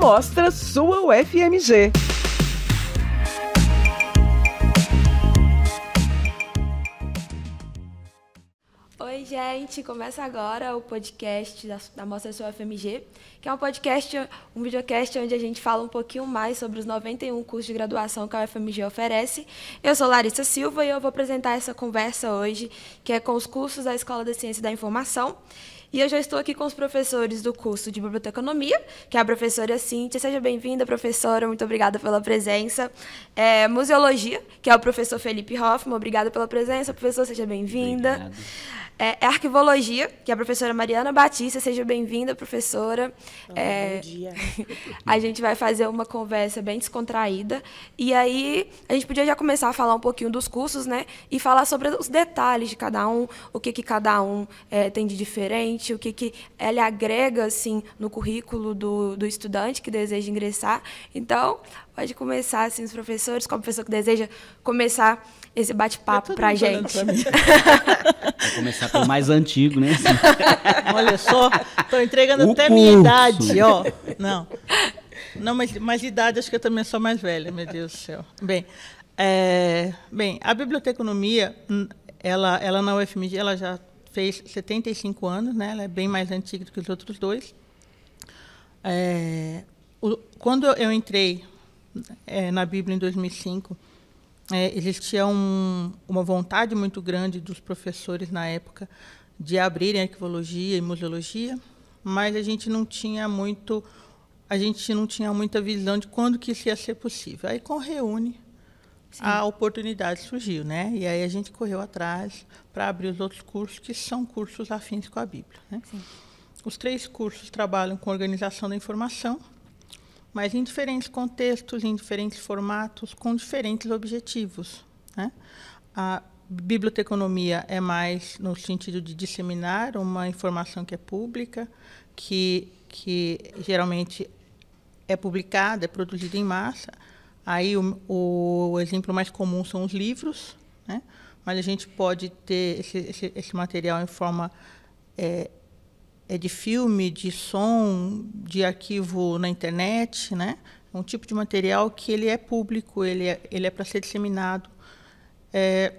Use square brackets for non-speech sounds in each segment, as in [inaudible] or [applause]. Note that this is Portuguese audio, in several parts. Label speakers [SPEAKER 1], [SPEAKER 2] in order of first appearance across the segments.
[SPEAKER 1] Mostra
[SPEAKER 2] sua UFMG.
[SPEAKER 1] Oi, gente! Começa agora o podcast da, da Mostra Sua FMG, que é um podcast, um videocast onde a gente fala um pouquinho mais sobre os 91 cursos de graduação que a UFMG oferece. Eu sou Larissa Silva e eu vou apresentar essa conversa hoje, que é com os cursos da Escola da Ciência da Informação. E eu já estou aqui com os professores do curso de Biblioteconomia, que é a professora Cíntia. Seja bem-vinda, professora. Muito obrigada pela presença. É, museologia, que é o professor Felipe Hoffman. Obrigada pela presença, professor. Seja bem-vinda. Obrigado. É, é, arquivologia, que é a professora Mariana Batista. Seja bem-vinda, professora. Bom, é, bom dia. [laughs] a gente vai fazer uma conversa bem descontraída. E aí, a gente podia já começar a falar um pouquinho dos cursos, né? E falar sobre os detalhes de cada um, o que, que cada um é, tem de diferente, o que, que ele agrega, assim, no currículo do, do estudante que deseja ingressar. Então, pode começar, assim, os professores, qual professor que deseja começar esse
[SPEAKER 3] bate-papo pra gente. Pra
[SPEAKER 2] [laughs] começar pelo mais antigo, né? [laughs]
[SPEAKER 3] Olha só, tô entregando o até curso. minha idade, ó. Não. Não, mas, mas idade acho que eu também sou mais velha, meu Deus do céu. Bem, é, bem a biblioteconomia, hum, ela, ela na UFMG, ela já fez 75 anos, né? Ela é bem mais antiga do que os outros dois. É, o, quando eu entrei é, na Bíblia em 2005, é, existia um, uma vontade muito grande dos professores na época de abrirem arquivologia e museologia, mas a gente não tinha muito a gente não tinha muita visão de quando que isso ia ser possível. Aí com reúne Sim. a oportunidade surgiu, né? E aí a gente correu atrás para abrir os outros cursos que são cursos afins com a Bíblia, né? Sim. Os três cursos trabalham com organização da informação, mas em diferentes contextos, em diferentes formatos, com diferentes objetivos. Né? A biblioteconomia é mais no sentido de disseminar uma informação que é pública, que, que geralmente é publicada, é produzida em massa. Aí o, o exemplo mais comum são os livros, né? mas a gente pode ter esse, esse, esse material em forma é, é de filme, de som, de arquivo na internet, né? É um tipo de material que ele é público, ele é, ele é para ser disseminado. É,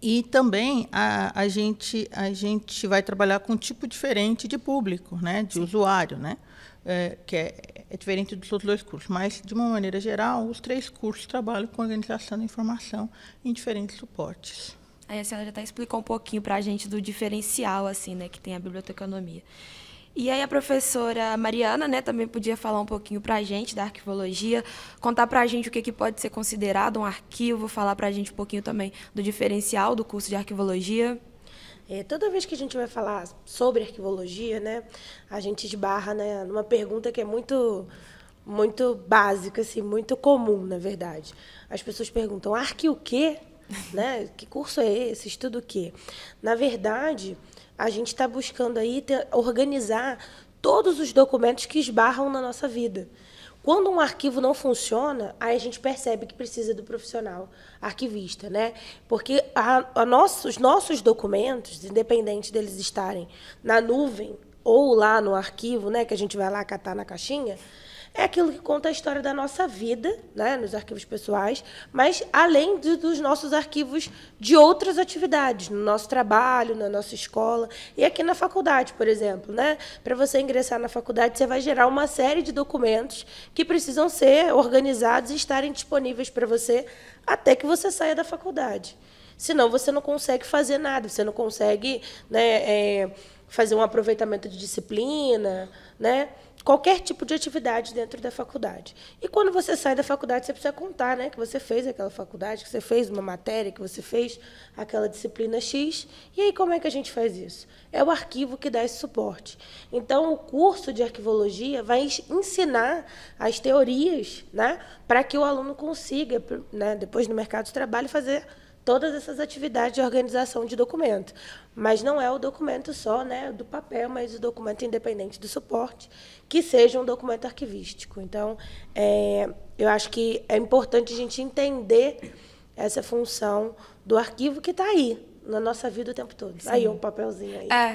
[SPEAKER 3] e também a, a, gente, a gente vai trabalhar com um tipo diferente de público, né? de Sim. usuário, né? É, que é, é, diferente dos outros dois cursos. Mas, de uma maneira geral, os três cursos trabalham com organização da informação em diferentes suportes. Aí a senhora já até explicou um pouquinho para a gente do diferencial, assim, né, que tem a
[SPEAKER 1] biblioteconomia. E aí a professora Mariana, né, também podia falar um pouquinho para a gente da arquivologia, contar para a gente o que, que pode ser considerado um arquivo, falar para a gente um pouquinho também do diferencial do curso de arquivologia.
[SPEAKER 4] É, toda vez que a gente vai falar sobre arquivologia, né, a gente esbarra né, numa pergunta que é muito muito básica, assim, muito comum, na verdade. As pessoas perguntam, arqui o quê? né? Que curso é esse? Estudo o quê? Na verdade, a gente está buscando aí ter, organizar todos os documentos que esbarram na nossa vida. Quando um arquivo não funciona, aí a gente percebe que precisa do profissional arquivista, né? Porque a, a nosso, os nossos documentos, independente deles estarem na nuvem ou lá no arquivo, né, que a gente vai lá catar na caixinha, é aquilo que conta a história da nossa vida, né, nos arquivos pessoais, mas além de, dos nossos arquivos de outras atividades, no nosso trabalho, na nossa escola e aqui na faculdade, por exemplo, né? Para você ingressar na faculdade, você vai gerar uma série de documentos que precisam ser organizados e estarem disponíveis para você até que você saia da faculdade. Senão você não consegue fazer nada, você não consegue, né, é, fazer um aproveitamento de disciplina, né? qualquer tipo de atividade dentro da faculdade. E quando você sai da faculdade, você precisa contar né, que você fez aquela faculdade, que você fez uma matéria, que você fez aquela disciplina X. E aí, como é que a gente faz isso? É o arquivo que dá esse suporte. Então, o curso de arquivologia vai ensinar as teorias né, para que o aluno consiga, né, depois no mercado de trabalho, fazer todas essas atividades de organização de documento. Mas não é o documento só né, do papel, mas o documento independente do suporte, que seja um documento arquivístico. Então, é, eu acho que é importante a gente entender essa função do arquivo que está aí, na nossa vida o tempo todo. Tá Sim. Aí, um papelzinho aí. É.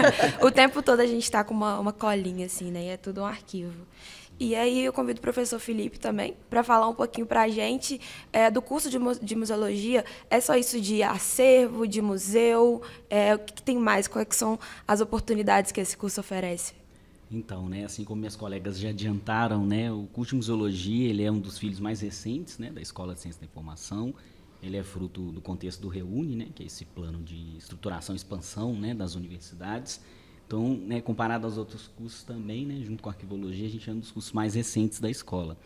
[SPEAKER 1] [laughs] o tempo todo a gente está com uma, uma colinha, assim, né? E é tudo um arquivo.
[SPEAKER 4] E aí eu convido
[SPEAKER 1] o professor Felipe também para falar um pouquinho para a gente é, do curso de, de, museologia. É só isso de acervo, de museu? É, o que, que, tem mais? Quais são as oportunidades que esse curso oferece?
[SPEAKER 2] Então, né, assim como minhas colegas já adiantaram, né, o curso de museologia ele é um dos filhos mais recentes né, da Escola de Ciência da Informação. Ele é fruto do contexto do Reúne, né, que é esse plano de estruturação e expansão né, das universidades então, né, comparado aos outros cursos também, né, junto com a arquivologia, a gente é um dos cursos mais recentes da escola.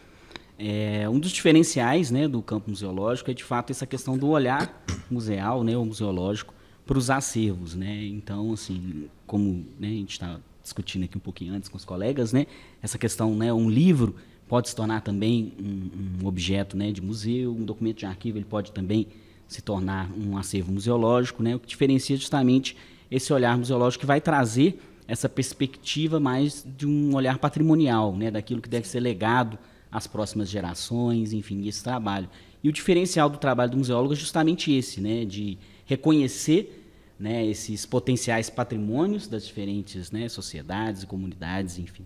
[SPEAKER 2] É, um dos diferenciais né, do campo museológico é, de fato, essa questão do olhar museal né, ou museológico para os acervos. Né? Então, assim, como né, a gente está discutindo aqui um pouquinho antes com os colegas, né, essa questão, né, um livro pode se tornar também um, um objeto né, de museu, um documento de arquivo ele pode também se tornar um acervo museológico, né, o que diferencia justamente esse olhar museológico que vai trazer essa perspectiva mais de um olhar patrimonial, né, daquilo que deve ser legado às próximas gerações, enfim, esse trabalho. E o diferencial do trabalho do museólogo é justamente esse, né, de reconhecer né, esses potenciais patrimônios das diferentes né, sociedades e comunidades, enfim,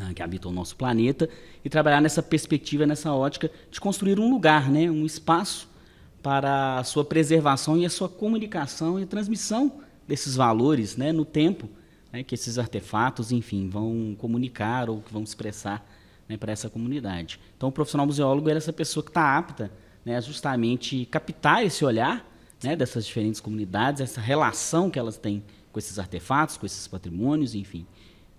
[SPEAKER 2] ah, que habitam o nosso planeta, e trabalhar nessa perspectiva, nessa ótica de construir um lugar, né, um espaço para a sua preservação e a sua comunicação e transmissão desses valores né, no tempo né, que esses artefatos, enfim, vão comunicar ou que vão expressar né, para essa comunidade. Então, o profissional museólogo era essa pessoa que está apta né, a justamente captar esse olhar né, dessas diferentes comunidades, essa relação que elas têm com esses artefatos, com esses patrimônios, enfim.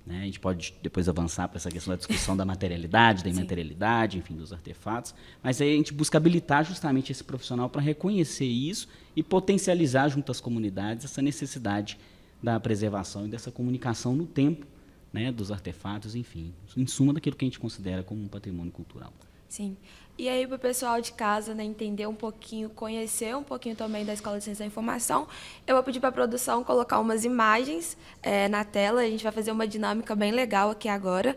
[SPEAKER 2] Né? A gente pode depois avançar para essa questão da discussão da materialidade, da [laughs] imaterialidade, enfim, dos artefatos. Mas aí a gente busca habilitar justamente esse profissional para reconhecer isso e potencializar junto às comunidades essa necessidade da preservação e dessa comunicação no tempo né, dos artefatos, enfim, em suma daquilo que a gente considera como um patrimônio cultural.
[SPEAKER 1] Sim. E aí, para o pessoal de casa né, entender um pouquinho, conhecer um pouquinho também da Escola de Ciência da Informação, eu vou pedir para a produção colocar umas imagens é, na tela. A gente vai fazer uma dinâmica bem legal aqui agora.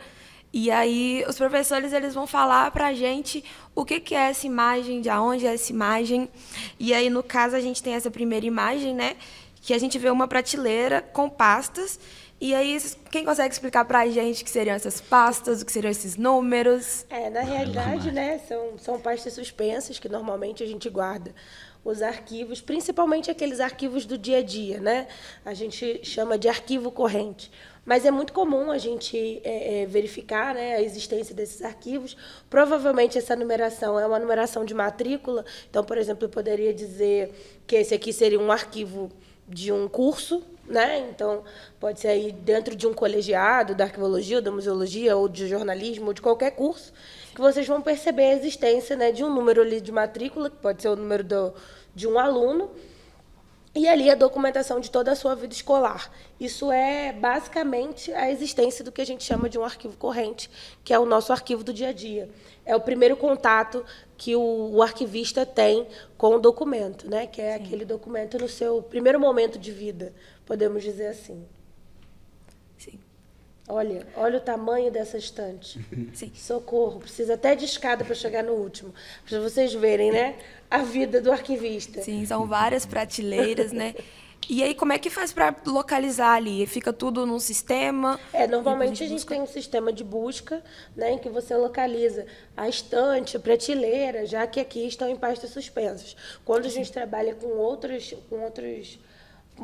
[SPEAKER 1] E aí, os professores eles vão falar para a gente o que, que é essa imagem, de onde é essa imagem. E aí, no caso, a gente tem essa primeira imagem, né? Que a gente vê uma prateleira com pastas e aí, quem consegue explicar para a gente o que seriam essas pastas, o que seriam esses números?
[SPEAKER 4] É, na realidade, né, são, são pastas suspensas que normalmente a gente guarda os arquivos, principalmente aqueles arquivos do dia a dia, né? A gente chama de arquivo corrente. Mas é muito comum a gente é, é, verificar né, a existência desses arquivos. Provavelmente essa numeração é uma numeração de matrícula. Então, por exemplo, eu poderia dizer que esse aqui seria um arquivo de um curso, né? Então, pode ser aí dentro de um colegiado da arqueologia, da museologia, ou de jornalismo, ou de qualquer curso, que vocês vão perceber a existência né, de um número ali de matrícula, que pode ser o número do, de um aluno, e ali a documentação de toda a sua vida escolar. Isso é basicamente a existência do que a gente chama de um arquivo corrente, que é o nosso arquivo do dia a dia. É o primeiro contato que o, o arquivista tem com o documento, né? que é Sim. aquele documento no seu primeiro momento de vida, podemos dizer assim. Sim. Olha, olha o tamanho dessa estante. [laughs] Sim. Socorro, precisa até de escada para chegar no último. Para vocês verem, né? A vida do arquivista.
[SPEAKER 1] Sim, são várias prateleiras, né? [laughs] E aí, como é que faz para localizar ali? Fica
[SPEAKER 4] tudo num sistema? É, normalmente a gente busca... tem um sistema de busca, né, em que você localiza a estante, a prateleira, já que aqui estão em pastas suspensas. Quando a gente trabalha com outros com outros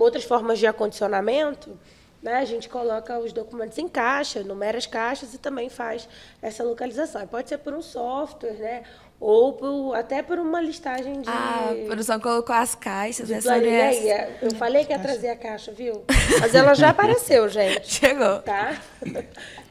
[SPEAKER 4] outras formas de acondicionamento, né, a gente coloca os documentos em caixa, numera as caixas e também faz essa localização. pode ser por um software, né? Ou por, até por uma listagem de. Ah, a produção colocou as caixas, de né, é, Eu falei que ia trazer a caixa, viu? Mas ela já apareceu, [laughs] gente. Chegou. Tá? [laughs]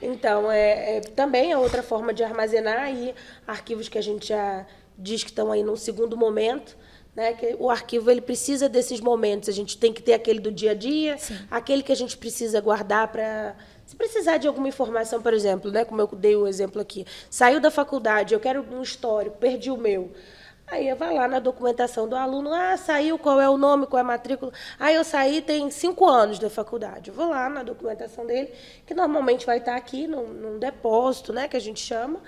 [SPEAKER 4] Então, é, é também é outra forma de armazenar aí arquivos que a gente já diz que estão aí num segundo momento né? Que o arquivo ele precisa desses momentos. A gente tem que ter aquele do dia a dia, Sim. aquele que a gente precisa guardar para se precisar de alguma informação, por exemplo, né, como eu dei o exemplo aqui, saiu da faculdade, eu quero um histórico, perdi o meu. Aí eu vou lá na documentação do aluno, ah, saiu, qual é o nome, qual é a matrícula. Ah, eu saí tem cinco anos da faculdade. Eu vou lá na documentação dele, que normalmente vai estar aqui num, num depósito, né, que a gente chama,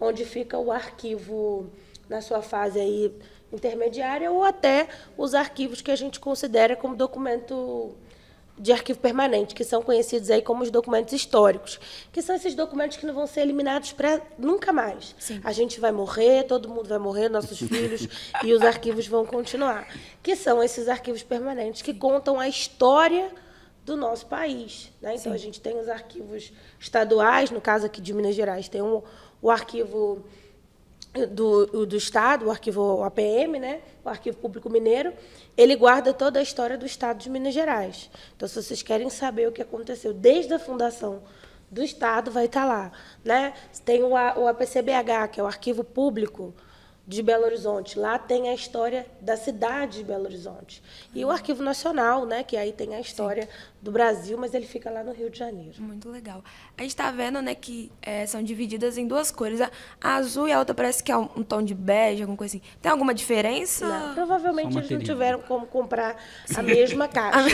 [SPEAKER 4] onde fica o arquivo na sua fase aí intermediária ou até os arquivos que a gente considera como documento de arquivo permanente, que são conhecidos aí como os documentos históricos, que são esses documentos que não vão ser eliminados para nunca mais. Sim. A gente vai morrer, todo mundo vai morrer, nossos [laughs] filhos e os arquivos vão continuar, que são esses arquivos permanentes que contam a história do nosso país, né? Então Sim. a gente tem os arquivos estaduais, no caso aqui de Minas Gerais tem um, o arquivo do, do Estado, o arquivo APM, né, o Arquivo Público Mineiro, ele guarda toda a história do Estado de Minas Gerais. Então, se vocês querem saber o que aconteceu desde a fundação do Estado, vai estar lá. Né? Tem o, o APCBH, que é o Arquivo Público de Belo Horizonte. Lá tem a história da cidade de Belo Horizonte. E o Arquivo Nacional, né, que aí tem a história Sim. do Brasil, mas ele fica lá no Rio de Janeiro. Muito legal. A gente está vendo né, que é, são divididas em duas cores. A
[SPEAKER 1] azul e a outra parece que é um, tom de bege, alguma coisa assim. Tem alguma diferença? Não,
[SPEAKER 4] provavelmente eles não tiveram como comprar Sim. a mesma [laughs] caixa.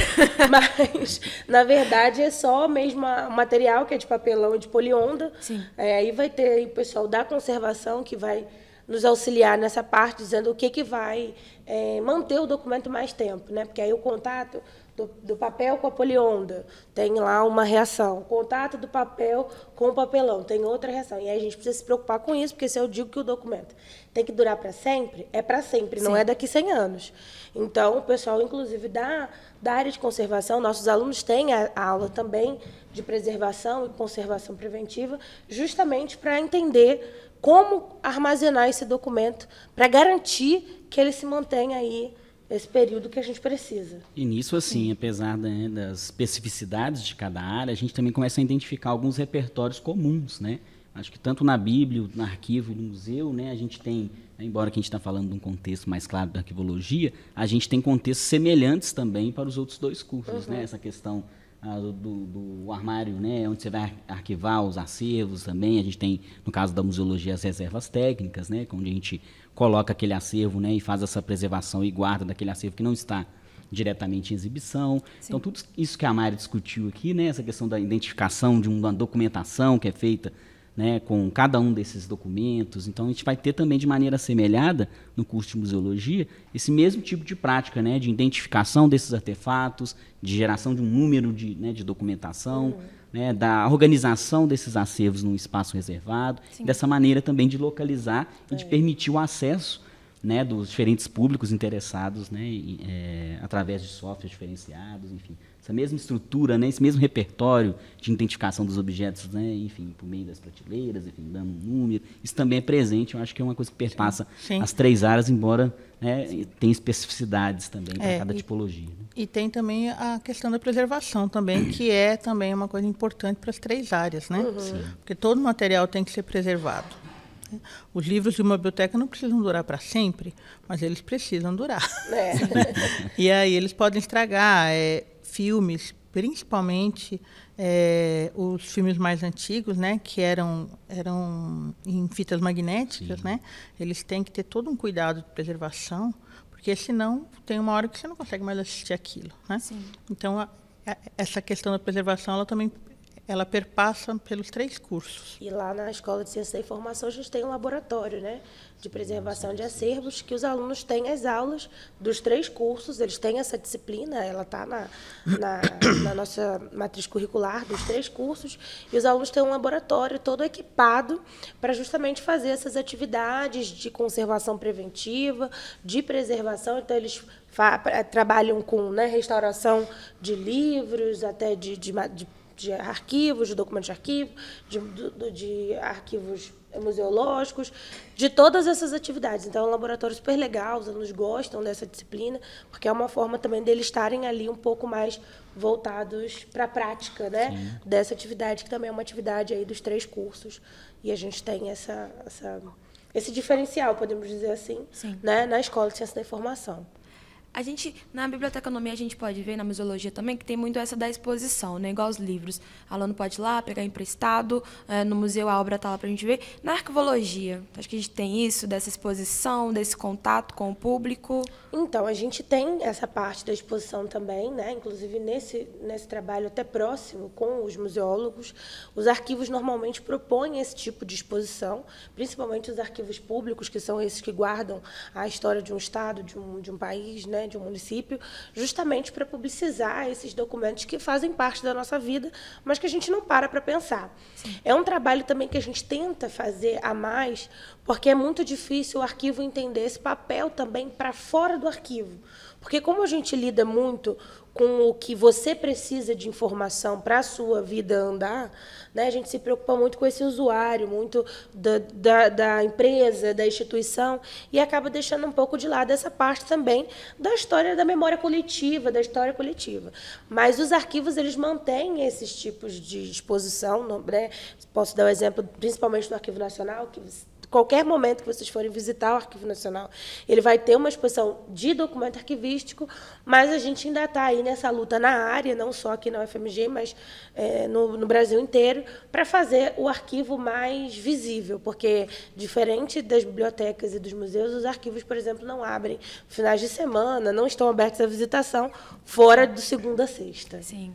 [SPEAKER 4] mas, na verdade, é só o mesmo material, que é de papelão e de polionda. Sim. É, aí vai ter aí o pessoal da conservação que vai nos auxiliar nessa parte, dizendo o que, que vai é, manter o documento mais tempo, né? Porque aí o contato do, do, papel com a polionda tem lá uma reação. o Contato do papel com o papelão tem outra reação. E aí a gente precisa se preocupar com isso, porque se eu digo que o documento tem que durar para sempre, é para sempre, Sim. não é daqui 100 anos. Então, o pessoal, inclusive, da, da área de conservação, nossos alunos têm a, a aula também de preservação e conservação preventiva, justamente para entender como armazenar esse documento para garantir que ele se mantenha aí esse período que a gente precisa.
[SPEAKER 2] E nisso, assim, apesar né, das especificidades de cada área, a gente também começa a identificar alguns repertórios comuns, né? Acho que tanto na Bíblia, no arquivo, no museu, né, a gente tem, né, embora que a gente está falando de um contexto mais claro da arquivologia, a gente tem contextos semelhantes também para os outros dois cursos, né? uhum. né? Essa questão ah, do, do, do, armário, né, onde você vai arquivar os acervos também. A gente tem, no caso da museologia, as reservas técnicas, né, é onde a gente coloca aquele acervo né, e faz essa preservação e guarda daquele acervo que não está diretamente em exibição. Sim. Então, tudo isso que a Mari discutiu aqui, né, essa questão da identificação de uma documentação que é feita né, com cada um desses documentos. Então, a gente vai ter também, de maneira semelhada no curso de museologia, esse mesmo tipo de prática né, de identificação desses artefatos, de geração de um número de, né, de documentação, uhum. né, da organização desses acervos num espaço reservado, Sim. dessa maneira também de localizar é. e de é. permitir o acesso né, dos diferentes públicos interessados né, e, é, através de softwares diferenciados, enfim, essa mesma estrutura, né, esse mesmo repertório de identificação dos objetos, né, enfim, por meio das prateleiras, enfim, dando um número. Isso também é presente, eu acho que é uma coisa que perpassa Sim. as três áreas, embora né, tem especificidades também para é, cada e, tipologia. Né?
[SPEAKER 3] E tem também a questão da preservação também, que é também uma coisa importante para as três áreas, né? Uhum. Porque todo material tem que ser preservado. Né. Os livros de uma biblioteca não precisam durar para sempre, mas eles precisam durar. É. [laughs] e aí eles podem estragar. É, filmes, principalmente é, os filmes mais antigos, né, que eram eram em fitas magnéticas, Sim. né, eles têm que ter todo um cuidado de preservação, porque senão tem uma hora que você não consegue mais assistir aquilo, né? Sim. Então a, a, essa questão da preservação, ela também ela perpassa pelos três cursos.
[SPEAKER 4] E lá na Escola de Ciência da Informação a gente tem um laboratório, né, de preservação de acervos, que os alunos têm as aulas dos três cursos, eles têm essa disciplina, ela está na, na, na, nossa matriz curricular dos três cursos, e os alunos têm um laboratório todo equipado para justamente fazer essas atividades de conservação preventiva, de preservação, então eles trabalham com né, restauração de livros, até de, de, de de arquivos, de documentos de arquivo, de, de, de arquivos museológicos, de todas essas atividades. Então, é um laboratório super legal, os alunos gostam dessa disciplina, porque é uma forma também deles estarem ali um pouco mais voltados para a prática né? dessa atividade, que também é uma atividade aí dos três cursos. E a gente tem essa, essa esse diferencial, podemos dizer assim, né? na Escola de Ciência da Informação.
[SPEAKER 1] A gente, na biblioteconomia, a gente pode ver, na museologia também, que tem muito essa da exposição, né? igual os livros. O aluno pode ir lá, pegar emprestado, é, no museu a obra está lá para a gente ver. Na arquivologia, acho que a gente tem isso, dessa exposição, desse contato com o público.
[SPEAKER 4] Então, a gente tem essa parte da exposição também, né? inclusive nesse, nesse trabalho até próximo com os museólogos. Os arquivos normalmente propõem esse tipo de exposição, principalmente os arquivos públicos, que são esses que guardam a história de um Estado, de um, de um país, né? Né, de um município, justamente para publicizar esses documentos que fazem parte da nossa vida, mas que a gente não para para pensar. Sim. É um trabalho também que a gente tenta fazer a mais, porque é muito difícil o arquivo entender esse papel também para fora do arquivo. Porque como a gente lida muito com o que você precisa de informação para a sua vida andar, né? a gente se preocupa muito com esse usuário, muito da, da, da, empresa, da instituição, e acaba deixando um pouco de lado essa parte também da história da memória coletiva, da história coletiva. Mas os arquivos, eles mantêm esses tipos de exposição, né? posso dar o um exemplo principalmente do Arquivo Nacional, que qualquer momento que vocês forem visitar o Arquivo Nacional, ele vai ter uma exposição de documento arquivístico, mas a gente ainda está aí nessa luta na área, não só aqui na UFMG, mas é, no, no Brasil inteiro, para fazer o arquivo mais visível, porque, diferente das bibliotecas e dos museus, os arquivos, por exemplo, não abrem finais de semana, não estão abertos à visitação fora de segunda a sexta. Sim.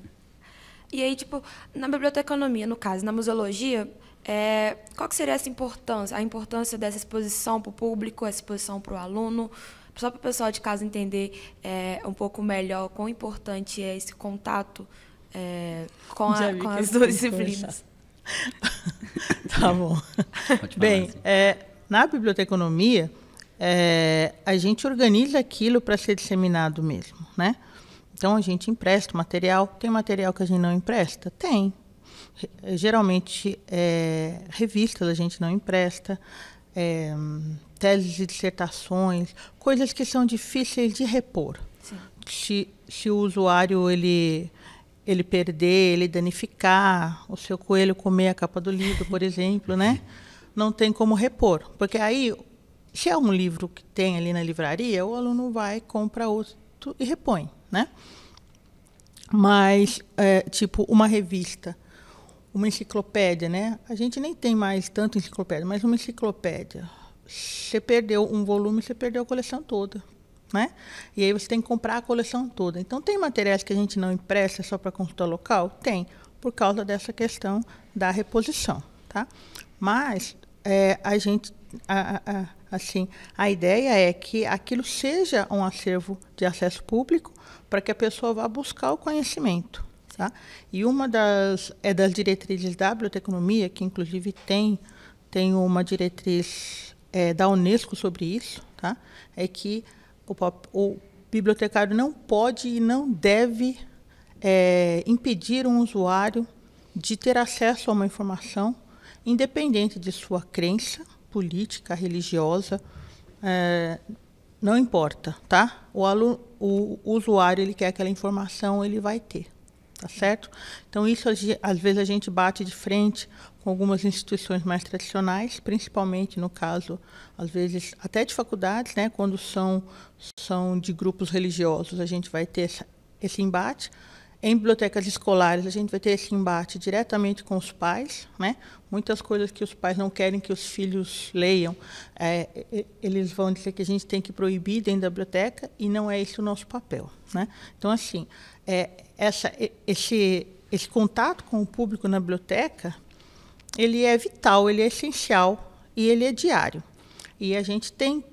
[SPEAKER 1] E aí, tipo, na biblioteconomia, no caso, na museologia, é, qual seria essa importância? A importância dessa exposição para o público, essa exposição para o aluno, só para o pessoal de casa entender é, um pouco melhor quão importante é esse contato é, com, a, com as duas disciplinas. [laughs] tá bom. Bem,
[SPEAKER 3] é, na biblioteconomia, é, a gente organiza aquilo para ser disseminado mesmo, né? Então a gente empresta o material. Tem material que a gente não empresta? Tem geralmente é, revistas a gente não empresta, é, teses e dissertações, coisas que são difíceis de repor. Se, se o usuário ele ele perder, ele danificar, o seu coelho comer a capa do livro, por exemplo, né? Não tem como repor, porque aí se é um livro que tem ali na livraria, o aluno vai compra outro e repõe, né? Mas é, tipo uma revista uma enciclopédia, né? A gente nem tem mais tanto enciclopédia, mas uma enciclopédia. Você perdeu um volume, você perdeu a coleção toda, né? E aí você tem que comprar a coleção toda. Então tem materiais que a gente não empresta só para consulta local, tem, por causa dessa questão da reposição, tá? Mas é, a gente, a, a, assim, a ideia é que aquilo seja um acervo de acesso público para que a pessoa vá buscar o conhecimento. Tá? E uma das, é das diretrizes da biblioteconomia, que inclusive tem, tem uma diretriz é, da Unesco sobre isso, tá? é que o, o bibliotecário não pode e não deve é, impedir um usuário de ter acesso a uma informação, independente de sua crença política, religiosa, é, não importa, tá? O, aluno, o usuário ele quer aquela informação, ele vai ter tá certo? Então isso às vezes a gente bate de frente com algumas instituições mais tradicionais, principalmente no caso às vezes até de faculdades, né, quando são são de grupos religiosos, a gente vai ter essa, esse embate. Em bibliotecas escolares, a gente vai ter esse embate diretamente com os pais. Né? Muitas coisas que os pais não querem que os filhos leiam, é, eles vão dizer que a gente tem que proibir dentro da biblioteca, e não é esse o nosso papel. Né? Então, assim, é, essa, esse, esse contato com o público na biblioteca, ele é vital, ele é essencial e ele é diário. E a gente tem,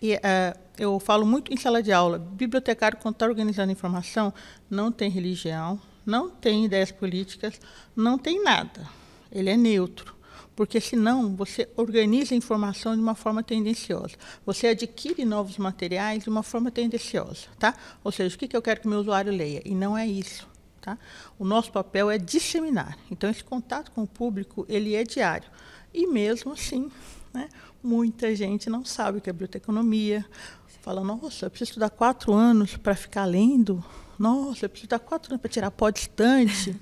[SPEAKER 3] e, uh, eu falo muito em sala de aula, bibliotecário, quando está organizando informação, não tem religião, não tem ideias políticas, não tem nada. Ele é neutro porque senão você organiza a informação de uma forma tendenciosa. Você adquire novos materiais de uma forma tendenciosa, tá? Ou seja, o que eu quero que meu usuário leia? E não é isso. Tá? O nosso papel é disseminar. Então, esse contato com o público ele é diário. E mesmo assim, né, muita gente não sabe o que é biblioteconomia. Fala, nossa, eu preciso estudar quatro anos para ficar lendo. Nossa, eu preciso estudar quatro anos para tirar pó distante.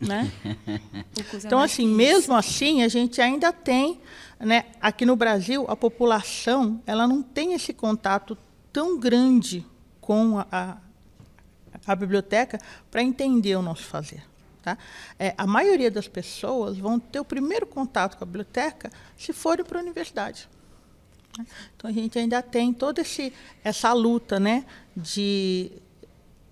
[SPEAKER 2] Né? [laughs] É então,
[SPEAKER 3] assim, mesmo assim, a gente ainda tem, né, aqui no Brasil, a população ela não tem esse contato tão grande com a, a, a biblioteca para entender o nosso fazer. Tá? É, a maioria das pessoas vão ter o primeiro contato com a biblioteca se forem para a universidade. Né? Então, a gente ainda tem toda esse, essa luta né, de,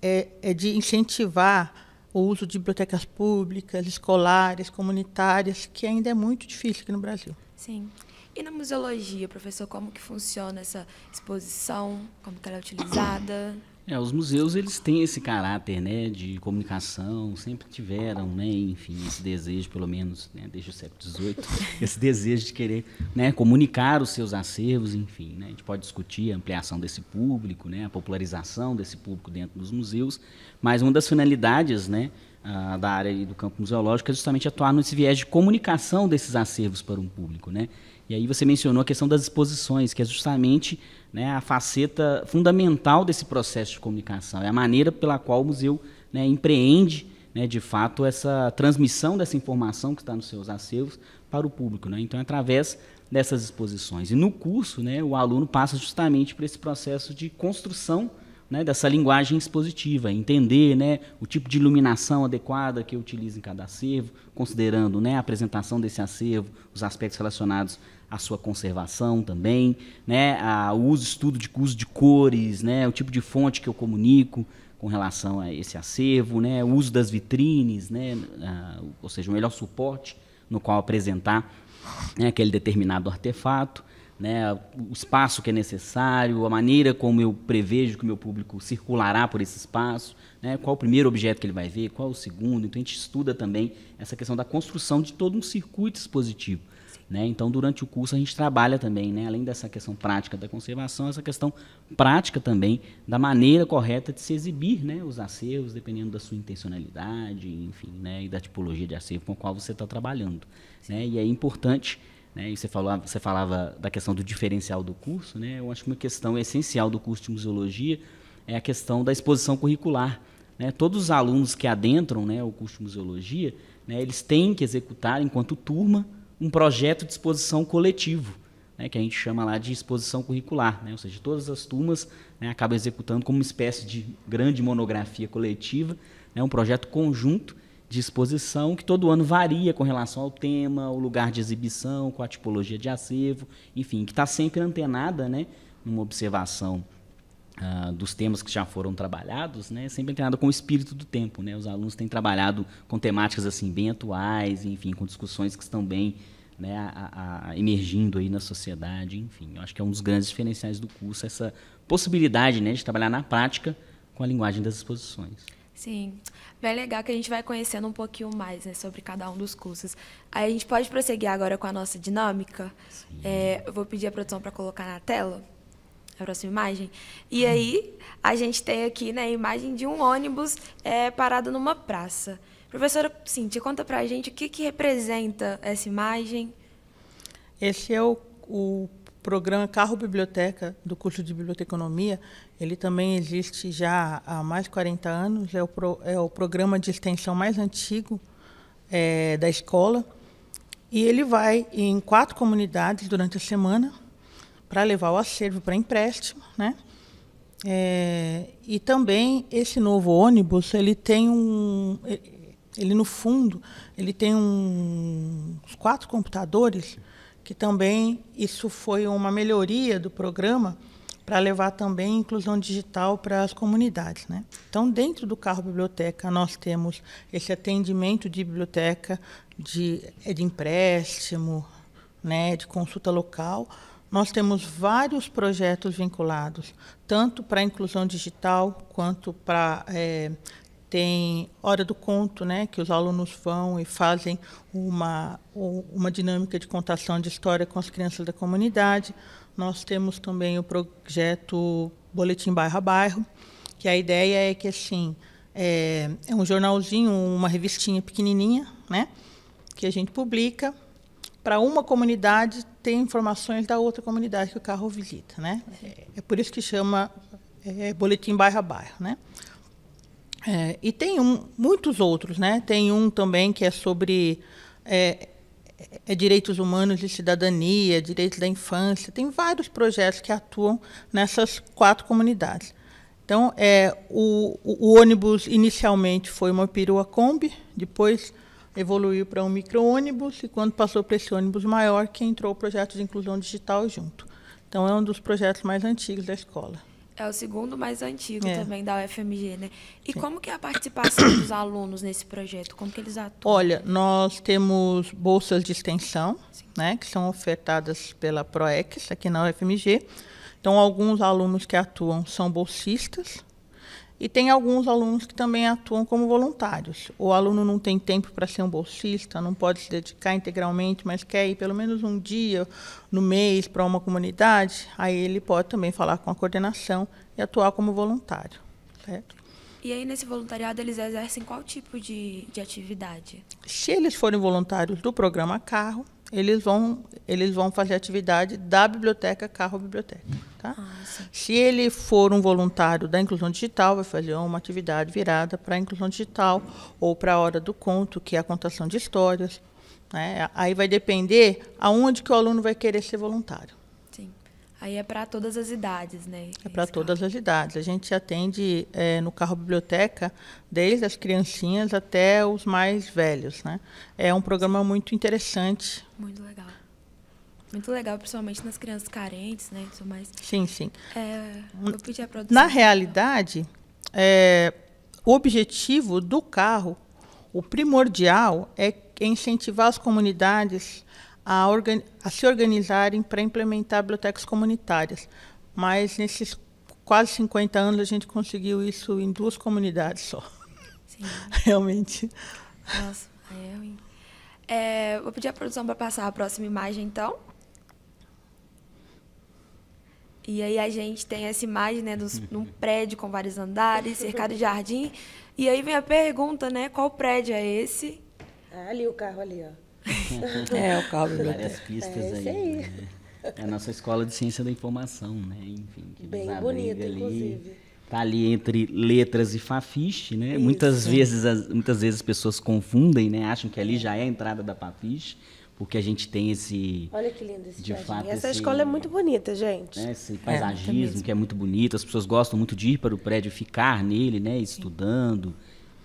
[SPEAKER 3] é, é de incentivar o uso de bibliotecas públicas, escolares, comunitárias, que ainda é muito difícil aqui no Brasil. Sim.
[SPEAKER 1] E na museologia, professor, como que funciona essa exposição? Como ela é utilizada?
[SPEAKER 2] É, os museus eles têm esse caráter, né, de comunicação, sempre tiveram, né, enfim, esse desejo, pelo menos, né, desde o século XVIII, [laughs] esse desejo de querer, né, comunicar os seus acervos, enfim, né, a gente pode discutir a ampliação desse público, né, a popularização desse público dentro dos museus, mas uma das finalidades, né, da área do campo museológico é justamente atuar nesse viés de comunicação desses acervos para um público, né, e aí você mencionou a questão das exposições, que é justamente né, a faceta fundamental desse processo de comunicação. É a maneira pela qual o museu né, empreende, né, de fato, essa transmissão dessa informação que está nos seus acervos para o público. Né? Então, é através dessas exposições. E no curso, né, o aluno passa justamente por esse processo de construção né, dessa linguagem expositiva, entender né, o tipo de iluminação adequada que eu utilizo em cada acervo, considerando né, a apresentação desse acervo, os aspectos relacionados a sua conservação também, né? A, o uso, estudo de uso de cores, né? O tipo de fonte que eu comunico com relação a esse acervo, né? O uso das vitrines, né? A, ou seja, o melhor suporte no qual apresentar né? aquele determinado artefato, né? O espaço que é necessário, a maneira como eu prevejo que o meu público circulará por esse espaço, né? Qual o primeiro objeto que ele vai ver, qual o segundo. Então a gente estuda também essa questão da construção de todo um circuito expositivo né? Então, durante o curso, a gente trabalha também, né? além dessa questão prática da conservação, essa questão prática também da maneira correta de se exibir né? os acervos, dependendo da sua intencionalidade, enfim, né? e da tipologia de acervo com a qual você está trabalhando. Né? E é importante, né? e você, falou, você falava da questão do diferencial do curso, eu acho que uma questão essencial do curso de museologia é a questão da exposição curricular. Todos os alunos que adentram o curso de museologia, eles têm que executar, enquanto turma, um projeto de exposição coletivo, né, que a gente chama lá de exposição curricular, né, ou seja, todas as turmas né, acabam executando como uma espécie de grande monografia coletiva, né, um projeto conjunto de exposição que todo ano varia com relação ao tema, o lugar de exibição, com a tipologia de acervo, enfim, que está sempre antenada, né, numa observação Uh, dos temas que já foram trabalhados, né, sempre antenada com o espírito do tempo. Né? Os alunos têm trabalhado com temáticas assim bem atuais, enfim, com discussões que estão bem né, a, a, emergindo aí na sociedade, enfim. Eu acho que é um dos grandes diferenciais do curso, essa possibilidade né, de trabalhar na prática com a linguagem das exposições.
[SPEAKER 1] Sim, bem legal que a gente vai conhecendo um pouquinho mais né, sobre cada um dos cursos. Aí a gente pode prosseguir agora com a nossa dinâmica. É, eu vou pedir a produção para colocar na tela a próxima imagem. E uhum. aí a gente tem aqui né, a imagem de um ônibus é, parado numa praça. Professora Cintia, conta para a gente o que, que representa essa imagem.
[SPEAKER 3] Esse é o, o programa Carro Biblioteca, do curso de Biblioteconomia. Ele também existe já há mais de 40 anos. É o, pro, é o programa de extensão mais antigo é, da escola. E ele vai em quatro comunidades durante a semana para levar o acervo para empréstimo, né? É, e também esse novo ônibus, ele tem um, ele no fundo, ele tem um, uns quatro computadores que também isso foi uma melhoria do programa para levar também inclusão digital para as comunidades, né? Então, dentro do carro biblioteca nós temos esse atendimento de biblioteca de, é, de empréstimo, né, de consulta local. Nós temos vários projetos vinculados, tanto para inclusão digital quanto para é, tem hora do conto, né, que os alunos vão e fazem uma, uma dinâmica de contação de história com as crianças da comunidade. Nós temos também o projeto Boletim Bairro a Bairro, que a ideia é que assim é, é um jornalzinho, uma revistinha pequenininha, né, que a gente publica para uma comunidade ter informações da outra comunidade que o carro visita, né? É, é por isso que chama é, boletim bairro a bairro, né? É, e tem um, muitos outros, né? Tem um também que é sobre é, é direitos humanos e cidadania, direitos da infância. Tem vários projetos que atuam nessas quatro comunidades. Então, é, o, o ônibus inicialmente foi uma perua Kombi, depois evoluiu para um micro-ônibus, e quando passou para esse ônibus maior, que entrou o projeto de inclusão digital junto. Então, é um dos projetos mais antigos da escola. É o segundo mais
[SPEAKER 1] antigo é. também da UFMG, né? E como que é a participação dos alunos nesse projeto? Como que eles
[SPEAKER 3] atuam? Olha, nós temos bolsas de extensão, Sim. né, que são ofertadas pela Proex aqui na UFMG. Então, alguns alunos que atuam são bolsistas, e tem alguns alunos que também atuam como voluntários. O aluno não tem tempo para ser um bolsista, não pode se dedicar integralmente, mas quer ir pelo menos um dia no mês para uma comunidade, aí ele pode também falar com a coordenação e atuar como voluntário. Certo?
[SPEAKER 1] E aí, nesse voluntariado, eles exercem qual tipo de, de atividade?
[SPEAKER 3] Se eles forem voluntários do programa Carro, eles vão, eles vão fazer atividade da biblioteca carro biblioteca. Tá? Ah, Se ele for um voluntário da inclusão digital, vai fazer uma atividade virada para a inclusão digital ou para a hora do conto, que é a contação de histórias. Né? Aí vai depender aonde que o aluno vai querer ser voluntário.
[SPEAKER 1] Aí é para todas as idades, né?
[SPEAKER 3] É para todas as idades. A gente atende é, no carro biblioteca desde as criancinhas até os mais velhos, né? É um programa muito interessante.
[SPEAKER 1] Muito legal. Muito legal, principalmente nas crianças carentes, né? São mais. Sim, sim. É, a produção. Na
[SPEAKER 3] realidade, é, o objetivo do carro, o primordial, é incentivar as comunidades a, a se organizarem para implementar bibliotecas comunitárias. Mas nesses quase 50 anos a gente conseguiu isso em duas comunidades só. Sim. [laughs] Realmente. Nossa,
[SPEAKER 1] é ruim. É, vou pedir à produção para passar a próxima imagem, então. E aí a gente tem essa imagem, né, dos, [laughs] num prédio com vários andares, cercado de jardim. E aí vem a pergunta, né, qual prédio é esse?
[SPEAKER 4] Ah, ali o carro ali, ó. [laughs]
[SPEAKER 2] é, o carro biblioteca. pistas é, aí. aí. Né? É a nossa escola de ciência da informação, né? Enfim, que Bem bonita, inclusive. Tá ali entre letras e fafiche, né? Isso. Muitas vezes, as, muitas vezes as pessoas confundem, né? Acham que ali já é a entrada da fafiche, porque a gente tem esse. Olha que lindo esse de fato, Essa esse, escola é
[SPEAKER 4] muito bonita, gente. Né, esse é, paisagismo é, que
[SPEAKER 2] é muito bonito, as pessoas gostam muito de ir para o prédio, ficar nele, né? Estudando.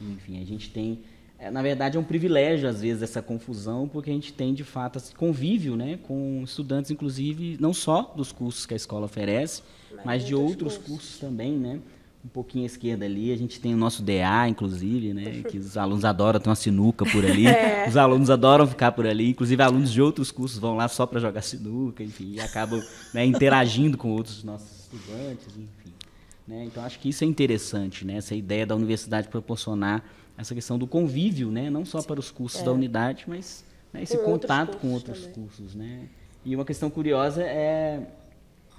[SPEAKER 2] Enfim, a gente tem é, na verdade, é um privilégio, às vezes, essa confusão, porque a gente tem, de fato, esse convívio né, com estudantes, inclusive, não só dos cursos que a escola oferece, mas, de outros cursos. também, né? Um pouquinho à esquerda ali, a gente tem o nosso DA, inclusive, né? Que os alunos adoram, ter uma sinuca por ali. [laughs] É. Os alunos adoram ficar por ali. Inclusive, alunos de outros cursos vão lá só para jogar sinuca, enfim, e acabam né, interagindo com outros nossos estudantes, enfim. Né? Então, acho que isso é interessante, né? Essa ideia da universidade proporcionar essa questão do convívio, né? Não só para os cursos é. da unidade, mas né, esse contato outros com outros também. cursos, né? E uma questão curiosa é,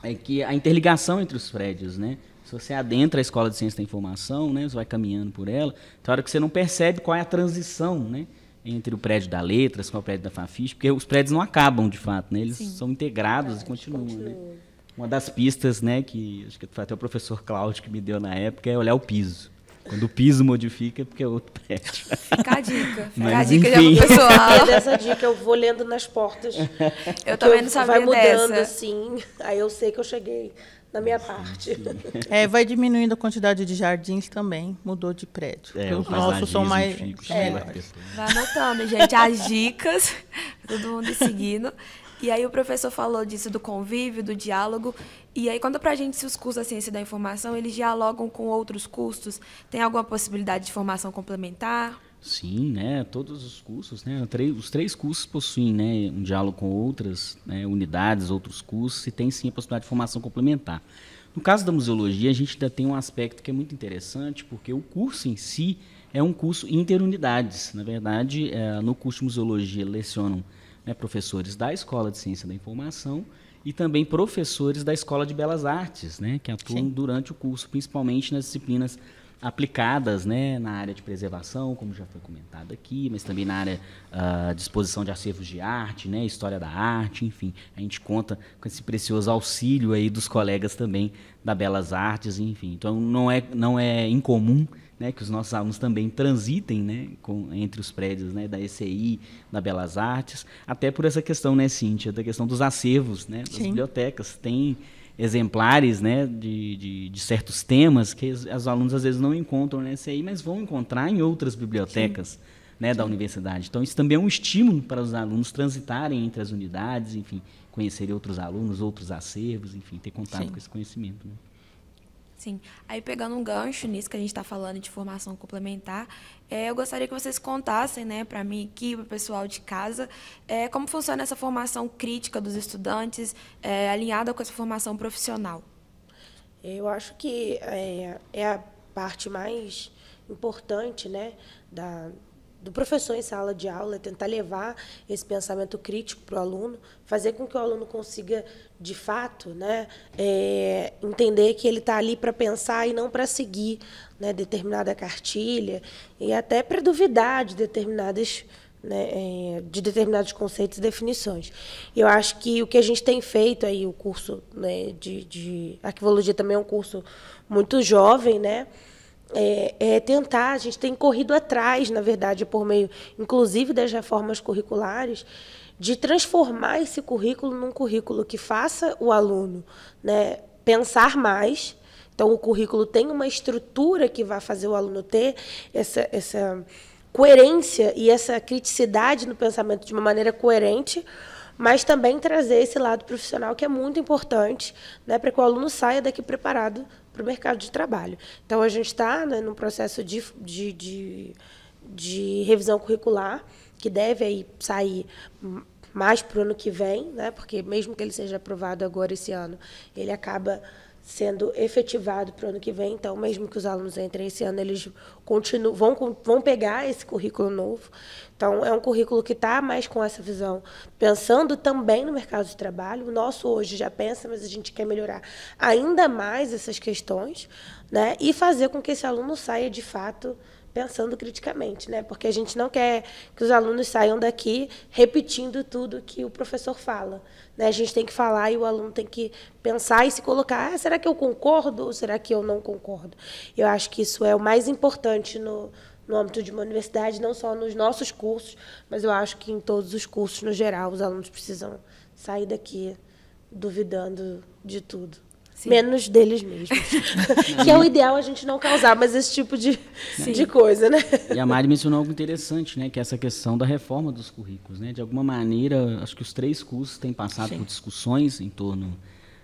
[SPEAKER 2] é que a interligação entre os prédios, né? Se você adentra a escola de ciência da informação, né? Você vai caminhando por ela, tem hora que você não percebe qual é a transição, né? Entre o prédio da Letras com é o prédio da Fafiche, porque os prédios não acabam de fato, né? Eles Sim. são integrados é, e continuam, né? continua. né? Uma das pistas, né, que acho que até o professor Cláudio que me deu na época, é olhar o piso. Quando o piso modifica é porque é outro prédio. Fica a dica. Fica Mas, a dica enfim. já pro pessoal. [laughs]
[SPEAKER 4] Dessa dica eu vou lendo nas portas. Eu também não sabia Vai mudando dessa. assim, aí eu sei que eu cheguei na minha parte. É,
[SPEAKER 3] vai diminuindo a quantidade de jardins também, mudou de prédio. É, os nossos são mais. Fico, é. Né? Vai
[SPEAKER 1] anotando, gente, as dicas, todo mundo seguindo. E aí o professor falou disso, do convívio, do diálogo. E aí quando para a gente se os cursos da ciência da informação, eles dialogam com outros cursos? Tem alguma possibilidade de formação complementar?
[SPEAKER 2] Sim, né? Todos os cursos, né? Os três cursos possuem, né, um diálogo com outras né, unidades, outros cursos, e tem sim a possibilidade de formação complementar. No caso da museologia, a gente ainda tem um aspecto que é muito interessante, porque o curso em si é um curso interunidades. Na verdade, é, no curso de museologia lecionam né, professores da Escola de Ciência da Informação e também professores da Escola de Belas Artes, né, que atuam Sim. durante o curso, principalmente nas disciplinas aplicadas né, na área de preservação, como já foi comentado aqui, mas também na área uh, ah, de exposição de acervos de arte, né, história da arte, enfim, a gente conta com esse precioso auxílio aí dos colegas também da Belas Artes, enfim. Então não é, não é incomum né, que os nossos alunos também transitem né, com, entre os prédios né, da ECI, da Belas Artes, até por essa questão, né, Cíntia, da questão dos acervos, né, das Sim. bibliotecas. Tem exemplares né, de, de, de, certos temas que os alunos às vezes não encontram na ECI, mas vão encontrar em outras bibliotecas. Né, da universidade. Então, isso também é um estímulo para os alunos transitarem entre as unidades, enfim, conhecerem outros alunos, outros acervos, enfim, ter contato com esse conhecimento. Né?
[SPEAKER 1] Sim. Aí pegando um gancho nisso que a gente está falando de formação complementar, é, eu gostaria que vocês contassem, né, para mim aqui, para o pessoal de casa, é, como funciona essa formação crítica dos estudantes, é, alinhada com essa formação profissional.
[SPEAKER 4] Eu acho que é, é a parte mais importante, né, da, do professor em sala de aula, tentar levar esse pensamento crítico para o aluno, fazer com que o aluno consiga, de fato, né, é, entender que ele está ali para pensar e não para seguir né, determinada cartilha, e até para duvidar de determinadas. Né, é, de determinados conceitos e definições. Eu acho que o que a gente tem feito aí, o curso né, de, de arquivologia também é um curso muito jovem, né? é, é, tentar, a gente tem corrido atrás, na verdade, por meio, inclusive, das reformas curriculares, de transformar esse currículo num currículo que faça o aluno né, pensar mais. Então, o currículo tem uma estrutura que vai fazer o aluno ter essa, essa coerência e essa criticidade no pensamento de uma maneira coerente, mas também trazer esse lado profissional que é muito importante né, para que o aluno saia daqui preparado para o mercado de trabalho. Então, a gente está né, num processo de, de, de, de revisão curricular, que deve aí sair mais para o ano que vem, né? porque mesmo que ele seja aprovado agora esse ano, ele acaba sendo efetivado para o ano que vem. Então, mesmo que os alunos entrem esse ano, eles continuam, vão, vão pegar esse currículo novo. Então, é um currículo que está mais com essa visão, pensando também no mercado de trabalho. O nosso hoje já pensa, mas a gente quer melhorar ainda mais essas questões, né? E fazer com que esse aluno saia de fato pensando criticamente, né? Porque a gente não quer que os alunos saiam daqui repetindo tudo que o professor fala. Né? A gente tem que falar e o aluno tem que pensar e se colocar: ah, será que eu concordo ou será que eu não concordo? Eu acho que isso é o mais importante no, no âmbito de uma universidade, não só nos nossos cursos, mas eu acho que em todos os cursos no geral, os alunos precisam sair daqui duvidando de tudo. Sim. menos deles mesmos. [laughs] que é o ideal a gente não causar mais esse tipo de, de coisa, né?
[SPEAKER 2] E a Mari mencionou algo interessante, né? Que é essa questão da reforma dos currículos, né? De alguma maneira, acho que os três cursos têm passado Sim. por discussões em torno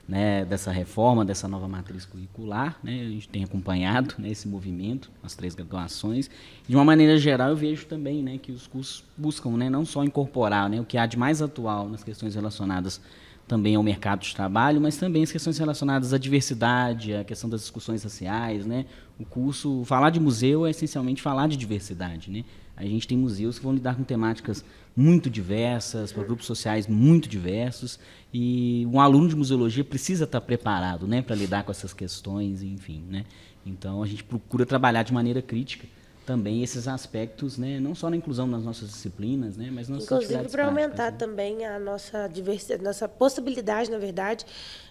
[SPEAKER 2] né, dessa reforma, dessa nova matriz curricular. Né? A gente tem acompanhado né, esse movimento, as três graduações. De uma maneira geral, eu vejo também né, que os cursos buscam né, não só incorporar né, o que há de mais atual nas questões relacionadas também ao mercado de trabalho, mas também as questões relacionadas à diversidade, à questão das discussões raciais, né? O curso, falar de museu é essencialmente falar de diversidade, né? A gente tem museus que vão lidar com temáticas muito diversas, para grupos sociais muito diversos, e um aluno de museologia precisa estar preparado, né, para lidar com essas questões, enfim, né? Então a gente procura trabalhar de maneira crítica também esses aspectos, né, não só na inclusão nas nossas disciplinas, né, mas nas Inclusive para aumentar né?
[SPEAKER 4] também a nossa diversidade, nossa possibilidade, na verdade,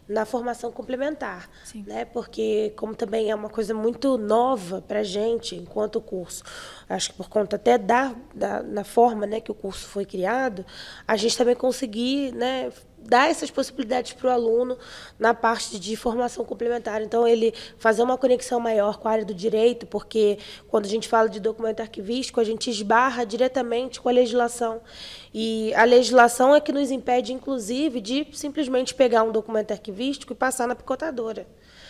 [SPEAKER 4] na formação complementar, Sim. né? Porque como também é uma coisa muito nova para gente enquanto curso, acho que por conta até da, da na forma, né, que o curso foi criado, a gente também conseguir, né, dar essas possibilidades para o aluno na parte de formação complementar. Então, ele fazer uma conexão maior com a área do direito, porque quando a gente fala de documento arquivístico, a gente esbarra diretamente com a legislação. E a legislação é que nos impede, inclusive, de simplesmente pegar um documento arquivístico e passar na picotadora.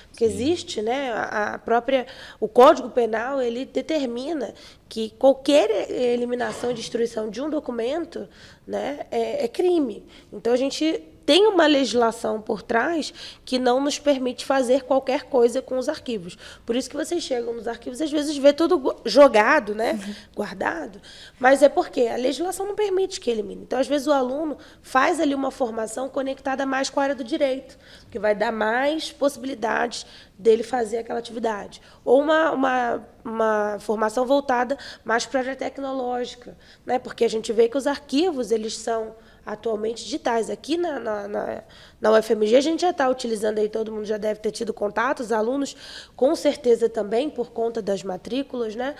[SPEAKER 4] Porque Sim. existe, né, a própria, o Código Penal, ele determina que qualquer eliminação e destruição de um documento né, é, é crime. Então, a gente tem uma legislação por trás que não nos permite fazer qualquer coisa com os arquivos. Por isso que vocês chegam nos arquivos às vezes vê tudo jogado, né, uhum. guardado, mas é porque a legislação não permite que elimine. Então, às vezes o aluno faz ali uma formação conectada mais com a área do direito, que vai dar mais possibilidades dele fazer aquela atividade. Ou uma, uma, uma formação voltada mais para a área tecnológica, né? Porque a gente vê que os arquivos, eles são atualmente digitais. Aqui na, na, na, na UFMG a gente já está utilizando aí, todo mundo já deve ter tido contato, os alunos com certeza também por conta das matrículas, né?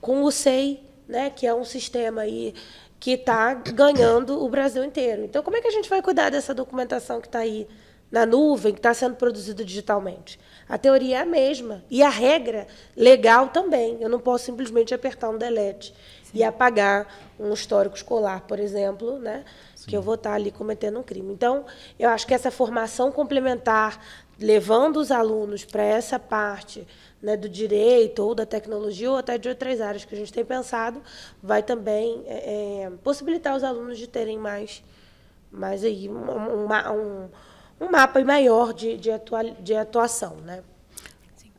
[SPEAKER 4] Com o SEI, né? Que é um sistema aí que está ganhando o Brasil inteiro. Então, como é que a gente vai cuidar dessa documentação que está aí na nuvem, que está sendo produzida digitalmente? A teoria é a mesma e a regra legal também. Eu não posso simplesmente apertar um delete Sim. e apagar um histórico escolar, por exemplo, né? Sim. que eu vou estar ali cometendo um crime. Então, eu acho que essa formação complementar, levando os alunos para essa parte né, do direito ou da tecnologia ou até de outras áreas que a gente tem pensado, vai também é, é possibilitar os alunos de terem mais, mais aí um, um, um mapa maior de, de, atua, de atuação, né?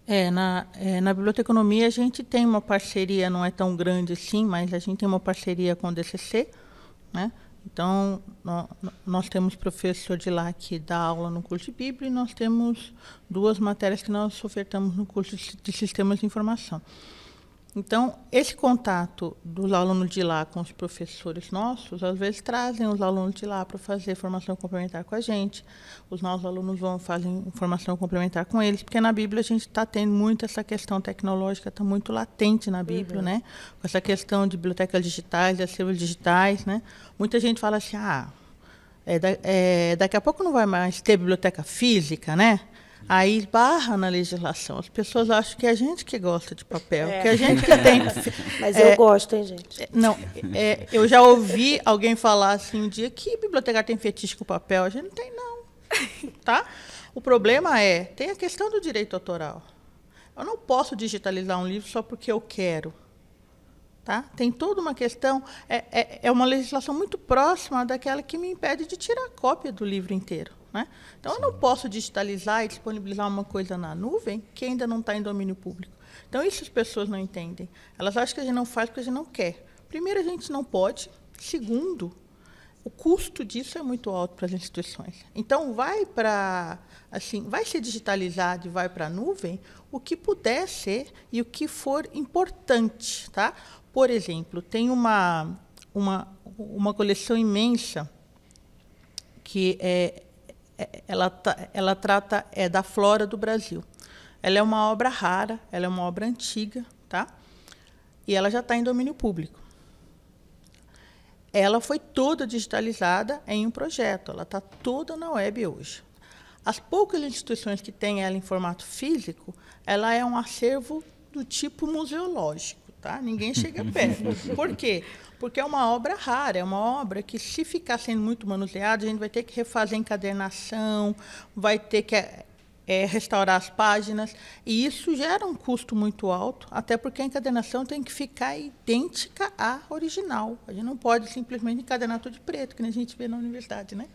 [SPEAKER 3] É na, é, na biblioteconomia a gente tem uma parceria, não é tão grande assim, mas a gente tem uma parceria com o DCC, né? Então, nós temos professor de lá que dá aula no curso de Bíblia e nós temos duas matérias que nós ofertamos no curso de Sistemas de Informação. Então, esse contato dos alunos de lá com os professores nossos, às vezes trazem os alunos de lá para fazer formação complementar com a gente. Os nossos alunos vão fazem formação complementar com eles, porque na Bíblia a gente está tendo muito essa questão tecnológica, está muito latente na Bíblia, uhum. né? Com essa questão de bibliotecas digitais, de acervos digitais, né? Muita gente fala assim, ah, é, é, daqui a pouco não vai mais ter biblioteca física, né? Aí barra na legislação. As pessoas acham que é a gente que gosta de papel, é. que a gente que tem. [laughs] Mas é, eu gosto, hein, gente? É, não, é, eu já ouvi alguém falar assim um dia que bibliotecário tem fetiche com papel. A gente não tem, não. [laughs] Tá? O problema é, tem a questão do direito autoral. Eu não posso digitalizar um livro só porque eu quero. Tá? Tem toda uma questão, é, é, é, uma legislação muito próxima daquela que me impede de tirar cópia do livro inteiro. Né? Então, Sim. eu não posso digitalizar e disponibilizar uma coisa na nuvem que ainda não está em domínio público. Então, isso as pessoas não entendem. Elas acham que a gente não faz porque a gente não quer. Primeiro, a gente não pode. Segundo, o custo disso é muito alto para as instituições. Então, vai para assim, vai ser digitalizado e vai para a nuvem o que puder ser e o que for importante, tá? Por exemplo, tem uma, uma, uma coleção imensa que é, é ela, ela trata é da flora do Brasil. Ela é uma obra rara, ela é uma obra antiga, tá? E ela já está em domínio público. Ela foi toda digitalizada em um projeto, ela está toda na web hoje. As poucas instituições que têm ela em formato físico, ela é um acervo do tipo museológico tá? Ninguém chega perto. [laughs] Por quê? Porque é uma obra rara, é uma obra que, se ficar sendo muito manuseada, a gente vai ter que refazer a encadernação, vai ter que é, restaurar as páginas, e isso gera um custo muito alto, até porque a encadernação tem que ficar idêntica à original. A gente não pode simplesmente encadernar tudo de preto, que nem a gente vê na universidade, né?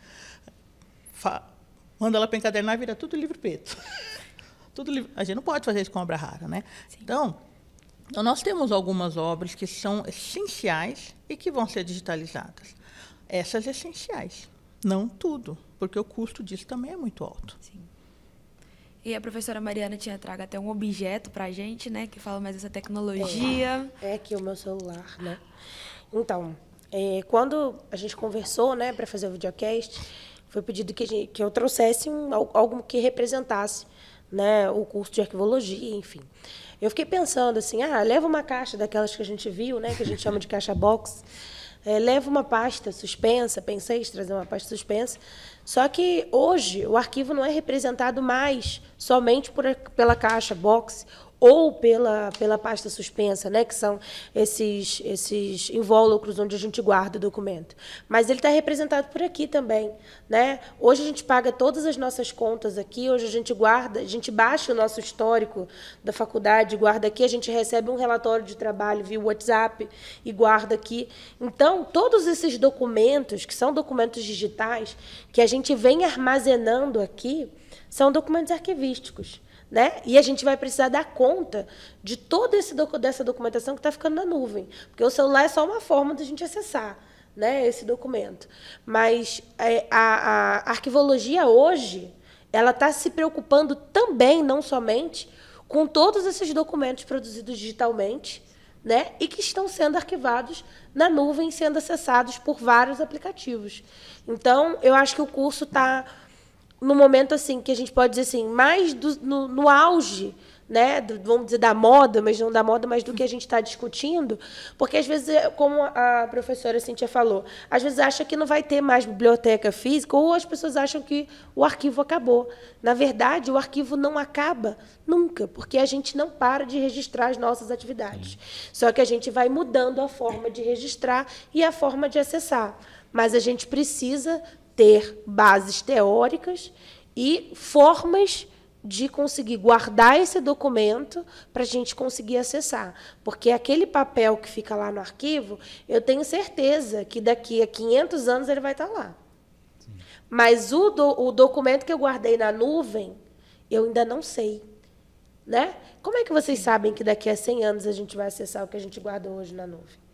[SPEAKER 3] Manda ela para encadernar, vira tudo livro preto. [laughs] tudo livro... A gente não pode fazer isso com obra rara, né? Então, então, nós temos algumas obras que são essenciais e que vão ser digitalizadas. Essas essenciais, não tudo, porque o custo disso também é muito alto. Sim.
[SPEAKER 1] E a professora Mariana tinha trago até um objeto para a gente, né,
[SPEAKER 4] que fala mais dessa tecnologia. É, é aqui o meu celular, né? Então, é, quando a gente conversou, né, para fazer o videocast, foi pedido que, gente, que eu trouxesse um, algo que representasse, né, o curso de arquivologia, enfim. Eu fiquei pensando assim, ah, leva uma caixa daquelas que a gente viu, né, que a gente chama de caixa box. É, leva uma pasta suspensa, pensei em trazer uma pasta suspensa. Só que hoje o arquivo não é representado mais somente por, pela caixa box ou pela, pela pasta suspensa, né, que são esses, esses invólucros onde a gente guarda o documento. Mas ele está representado por aqui também. Né? Hoje a gente paga todas as nossas contas aqui, hoje a gente guarda, a gente baixa o nosso histórico da faculdade, guarda aqui, a gente recebe um relatório de trabalho via WhatsApp e guarda aqui. Então, todos esses documentos, que são documentos digitais, que a gente vem armazenando aqui, são documentos arquivísticos. Né? E a gente vai precisar dar conta de toda esse dessa documentação que está ficando na nuvem. Porque o celular é só uma forma a gente acessar né, esse documento. Mas é, a, a arquivologia hoje ela está se preocupando também, não somente, com todos esses documentos produzidos digitalmente né, e que estão sendo arquivados na nuvem, sendo acessados por vários aplicativos. Então, eu acho que o curso está no momento assim que a gente pode dizer assim, mais do, no, no, auge, né, do, vamos dizer da moda, mas não da moda, mas do que a gente está discutindo, porque às vezes, é, como a professora Cintia falou, às vezes acha que não vai ter mais biblioteca física ou as pessoas acham que o arquivo acabou. Na verdade, o arquivo não acaba nunca, porque a gente não para de registrar as nossas atividades. Só que a gente vai mudando a forma de registrar e a forma de acessar mas a gente precisa ter bases teóricas e formas de conseguir guardar esse documento para a gente conseguir acessar. Porque aquele papel que fica lá no arquivo, eu tenho certeza que daqui a 500 anos ele vai estar tá lá. Sim. Mas o, do, o documento que eu guardei na nuvem, eu ainda não sei. Né? Como é que vocês sabem que daqui a 100 anos a gente vai acessar o que a gente guardou hoje na nuvem? Sim.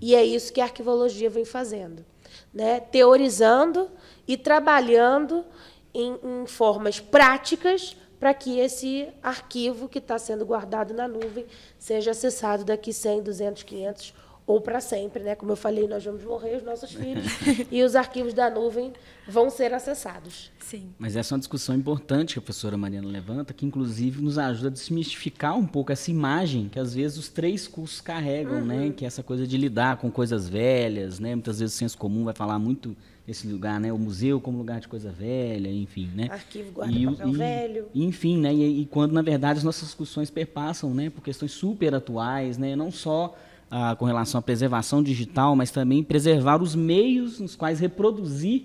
[SPEAKER 4] E é isso que a arquivologia vem fazendo né, teorizando e trabalhando em, em formas práticas para que esse arquivo que está sendo guardado na nuvem seja acessado daqui 100, 200, 500 ou para sempre, né? Como eu falei, nós vamos morrer, os nossos filhos [laughs] e os arquivos da nuvem vão ser acessados. Sim.
[SPEAKER 2] Mas essa é uma discussão importante que a professora Mariana levanta, que inclusive nos ajuda a desmistificar um pouco essa imagem que às vezes os três cursos carregam, né? uhum. né? Que é essa coisa de lidar com coisas velhas, né? Muitas vezes o senso comum vai falar muito esse lugar, né? O museu como lugar de coisa velha, enfim, né? Arquivo guarda e, papel e, velho. Enfim, né? E, e, quando na verdade as nossas discussões perpassam, né? Por questões super atuais, né? Não só ah, com relação à preservação digital, mas também preservar os meios nos quais reproduzir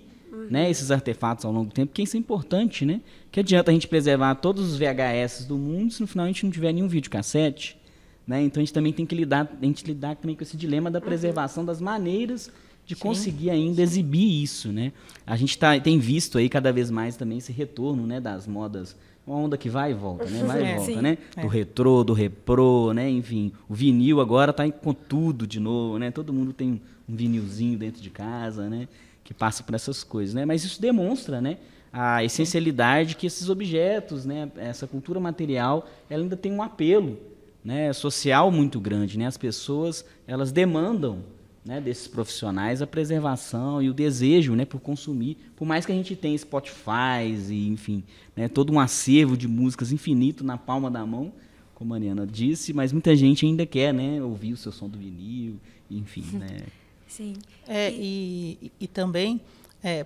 [SPEAKER 2] né, esses artefatos ao longo do tempo, que isso é importante, né? Que adianta a gente preservar todos os VHS do mundo se no final a gente não tiver nenhum videocassete, né? Então a gente também tem que lidar, a gente lidar também com esse dilema da uhum. preservação das maneiras de conseguir ainda sim. exibir isso, né? A gente tá, tem visto aí cada vez mais também esse retorno, né, das modas uma onda que vai e volta, né? Vai é, e volta, sim. né? É. Do é. retrô, do repro, né? Enfim, o vinil agora está com tudo de novo, né? Todo mundo tem um vinilzinho dentro de casa, né? Que passa por essas coisas, né? Mas isso demonstra, né? A essencialidade que esses objetos, né? Essa cultura material, ela ainda tem um apelo, né? Social muito grande, né? As pessoas, elas demandam né, desses profissionais a preservação e o desejo né, por consumir. Por mais que a gente tenha Spotify e, enfim, né, todo um acervo de músicas infinito na palma da mão, como a Mariana disse, mas muita gente ainda quer né, ouvir o seu som do vinil, enfim. Né. [laughs] Sim.
[SPEAKER 3] É, e, e, também é,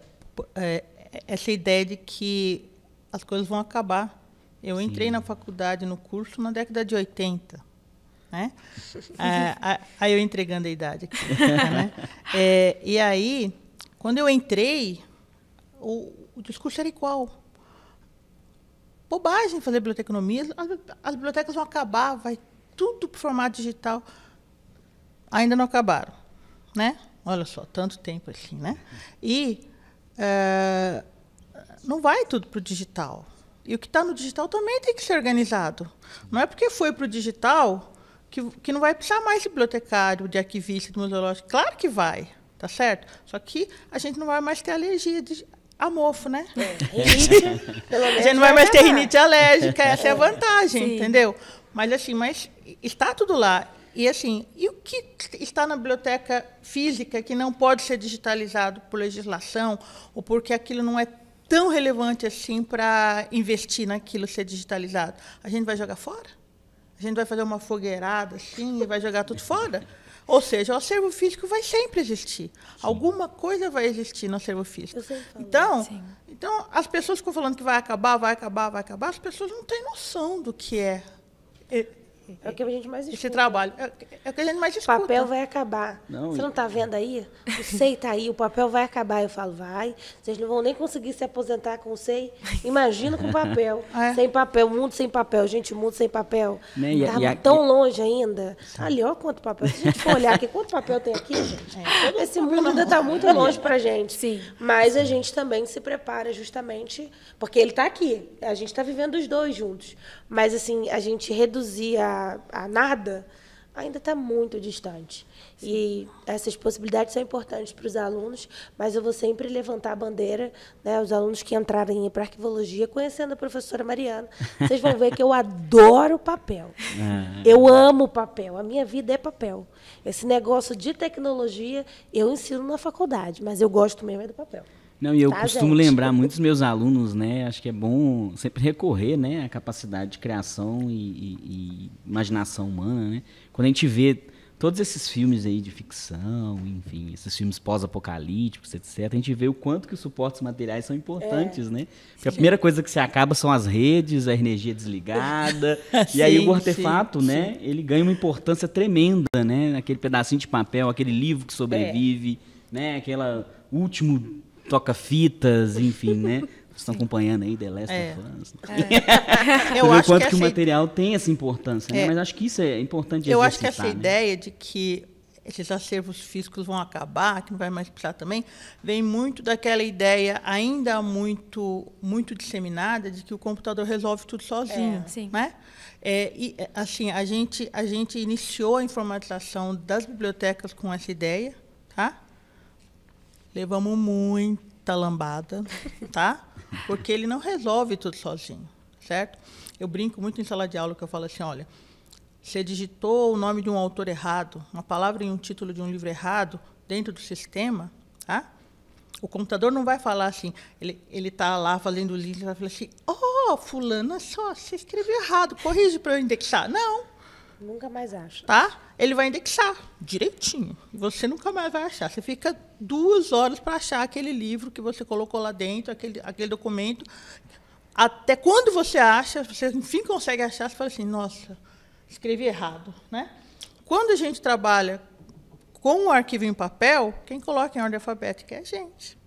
[SPEAKER 3] é, essa ideia de que as coisas vão acabar. Eu Sim. entrei na faculdade, no curso, na década de 80 né? [laughs] Ah, ah, aí eu entregando a idade aqui. Né? [laughs] É, e aí, quando eu entrei, o, o discurso era igual. Bobagem fazer biblioteconomia. As, as bibliotecas vão acabar, vai tudo para o formato digital. Ainda não acabaram, né? Olha só, tanto tempo assim, né? E ah, não vai tudo para o digital. E o que está no digital também tem que ser organizado. Não é porque foi para o digital que, que não vai precisar mais de bibliotecário, de arquivista, de museológico. Claro que vai, tá certo? Só que a gente não vai mais ter alergia de, a mofo, né? É, [laughs]
[SPEAKER 2] a gente não vai mais ter rinite alérgica, essa é a é. vantagem, Sim. entendeu?
[SPEAKER 3] Mas assim, mas está tudo lá. E assim, e o que está na biblioteca física que não pode ser digitalizado por legislação ou porque aquilo não é tão relevante assim para investir naquilo ser digitalizado? A gente vai jogar fora? a gente vai fazer uma fogueirada assim e vai jogar tudo fora. Ou seja, o acervo físico vai sempre existir. Sim. Alguma coisa vai existir no acervo físico. Então, assim. então, as pessoas ficam falando que vai acabar, vai acabar, vai acabar. As pessoas não têm noção do que é, é é, é o que a gente mais escuta. Esse trabalho. É, é, o que a gente mais escuta. O papel vai acabar. Não, Você não está vendo aí?
[SPEAKER 4] O SEI está aí, o papel vai acabar. Eu falo, vai. Vocês não vão nem conseguir se aposentar com o SEI. Imagina com papel. [laughs] Ah, é. Sem papel, mundo sem papel, gente, mundo sem papel. Né? Tá tão e... longe ainda. Sabe. Tá. Ali, olha quanto papel. Se a gente for olhar aqui, quanto papel tem aqui, gente? É. Esse tá mundo ainda está muito longe para gente. Sim. Mas a gente também se prepara justamente, porque ele está aqui. A gente está vivendo os dois juntos. Mas, assim, a gente reduzir a a, nada, ainda está muito distante. Sim. E essas possibilidades são importantes para os alunos, mas eu vou sempre levantar a bandeira, né, os alunos que entrarem para arquivologia, conhecendo a professora Mariana, vocês vão ver que eu adoro papel. É. eu amo papel, a minha vida é papel. Esse negócio de tecnologia eu ensino na faculdade, mas eu gosto mesmo é do papel.
[SPEAKER 2] Não, e eu tá, costumo gente? lembrar muitos meus alunos, né? Acho que é bom sempre recorrer, né, à capacidade de criação e, e, e imaginação humana, né? Quando a gente vê todos esses filmes aí de ficção, enfim, esses filmes pós-apocalípticos, etc., a gente vê o quanto que os suportes materiais são importantes, é. né? Porque sim. a primeira coisa que se acaba são as redes, a energia desligada, [laughs] e aí o artefato, sim, né, ele ganha uma importância tremenda, né? Aquele pedacinho de papel, aquele livro que é. sobrevive, é. né? Aquela último toca fitas, [laughs] enfim, né? Vocês estão acompanhando aí The Last é. of Us. Né? É. [laughs] Eu acho quanto que, que o material tem essa importância, né? É. Mas acho que isso é importante Eu acho que essa né? ideia
[SPEAKER 3] de que esses acervos físicos vão acabar, que não vai mais precisar também, vem muito daquela ideia ainda muito muito disseminada de que o computador resolve tudo sozinho, é, sim. né? É, e é, assim a gente a gente iniciou a informatização das bibliotecas com essa ideia, tá? Levamos muita lambada, tá? Porque ele não resolve tudo sozinho, certo? Eu brinco muito em sala de aula que eu falo assim, olha, você digitou o nome de um autor errado, uma palavra em um título de um livro errado dentro do sistema, tá? O computador não vai falar assim, ele ele tá lá fazendo o livro, vai falar assim, oh, fulano, só você escreveu errado, corrige para eu indexar. Não,
[SPEAKER 4] Nunca mais acha. Tá?
[SPEAKER 3] Ele vai indexar direitinho. Você nunca mais vai achar. Você fica duas horas para achar aquele livro que você colocou lá dentro, aquele, aquele documento. Até quando você acha, você enfim consegue achar, você fala assim, nossa, escrevi errado. Né? Quando a gente trabalha com o arquivo em papel, quem coloca em ordem alfabética é a gente.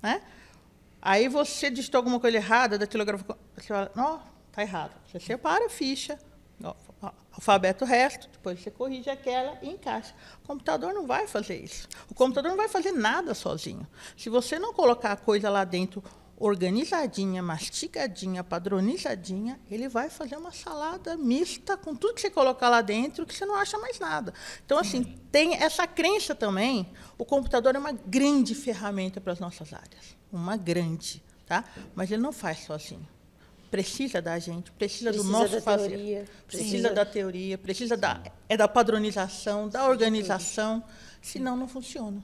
[SPEAKER 3] Né? Aí você digitou alguma coisa errada, datilografou, você fala, não, está errado. Você separa a ficha, alfabeto resto, depois você corrige aquela e encaixa. O computador não vai fazer isso. O computador não vai fazer nada sozinho. Se você não colocar a coisa lá dentro organizadinha, mastigadinha, padronizadinha, ele vai fazer uma salada mista com tudo que você colocar lá dentro, que você não acha mais nada. Então, assim, tem essa crença também. O computador é uma grande ferramenta para as nossas áreas, uma grande, tá? Mas ele não faz sozinho precisa da gente, precisa, precisa do nosso fazer. Teoria, precisa, precisa da teoria, precisa da, é da padronização, da organização, senão não funciona.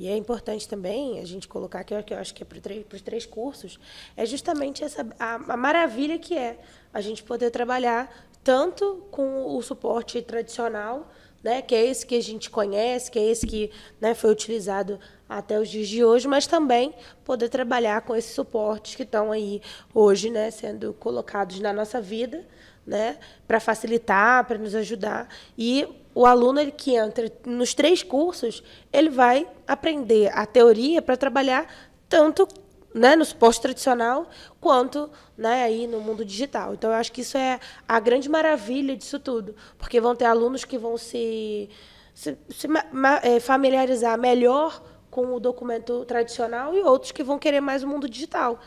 [SPEAKER 3] E é importante também a gente colocar, que que eu acho que é para os três, três, cursos, é justamente
[SPEAKER 4] essa, a, a maravilha que é a gente poder trabalhar tanto com o suporte tradicional, né, que é esse que a gente conhece, que é esse que né, foi utilizado até os dias de hoje, mas também poder trabalhar com esses suportes que estão aí hoje né, sendo colocados na nossa vida, né, para facilitar, para nos ajudar. E o aluno ele, que entra nos três cursos, ele vai aprender a teoria para trabalhar tanto né, no suporte tradicional, quanto né, aí no mundo digital. Então, eu acho que isso é a grande maravilha disso tudo, porque vão ter alunos que vão se, se, se é, familiarizar melhor com o documento tradicional e outros que vão querer mais o mundo digital.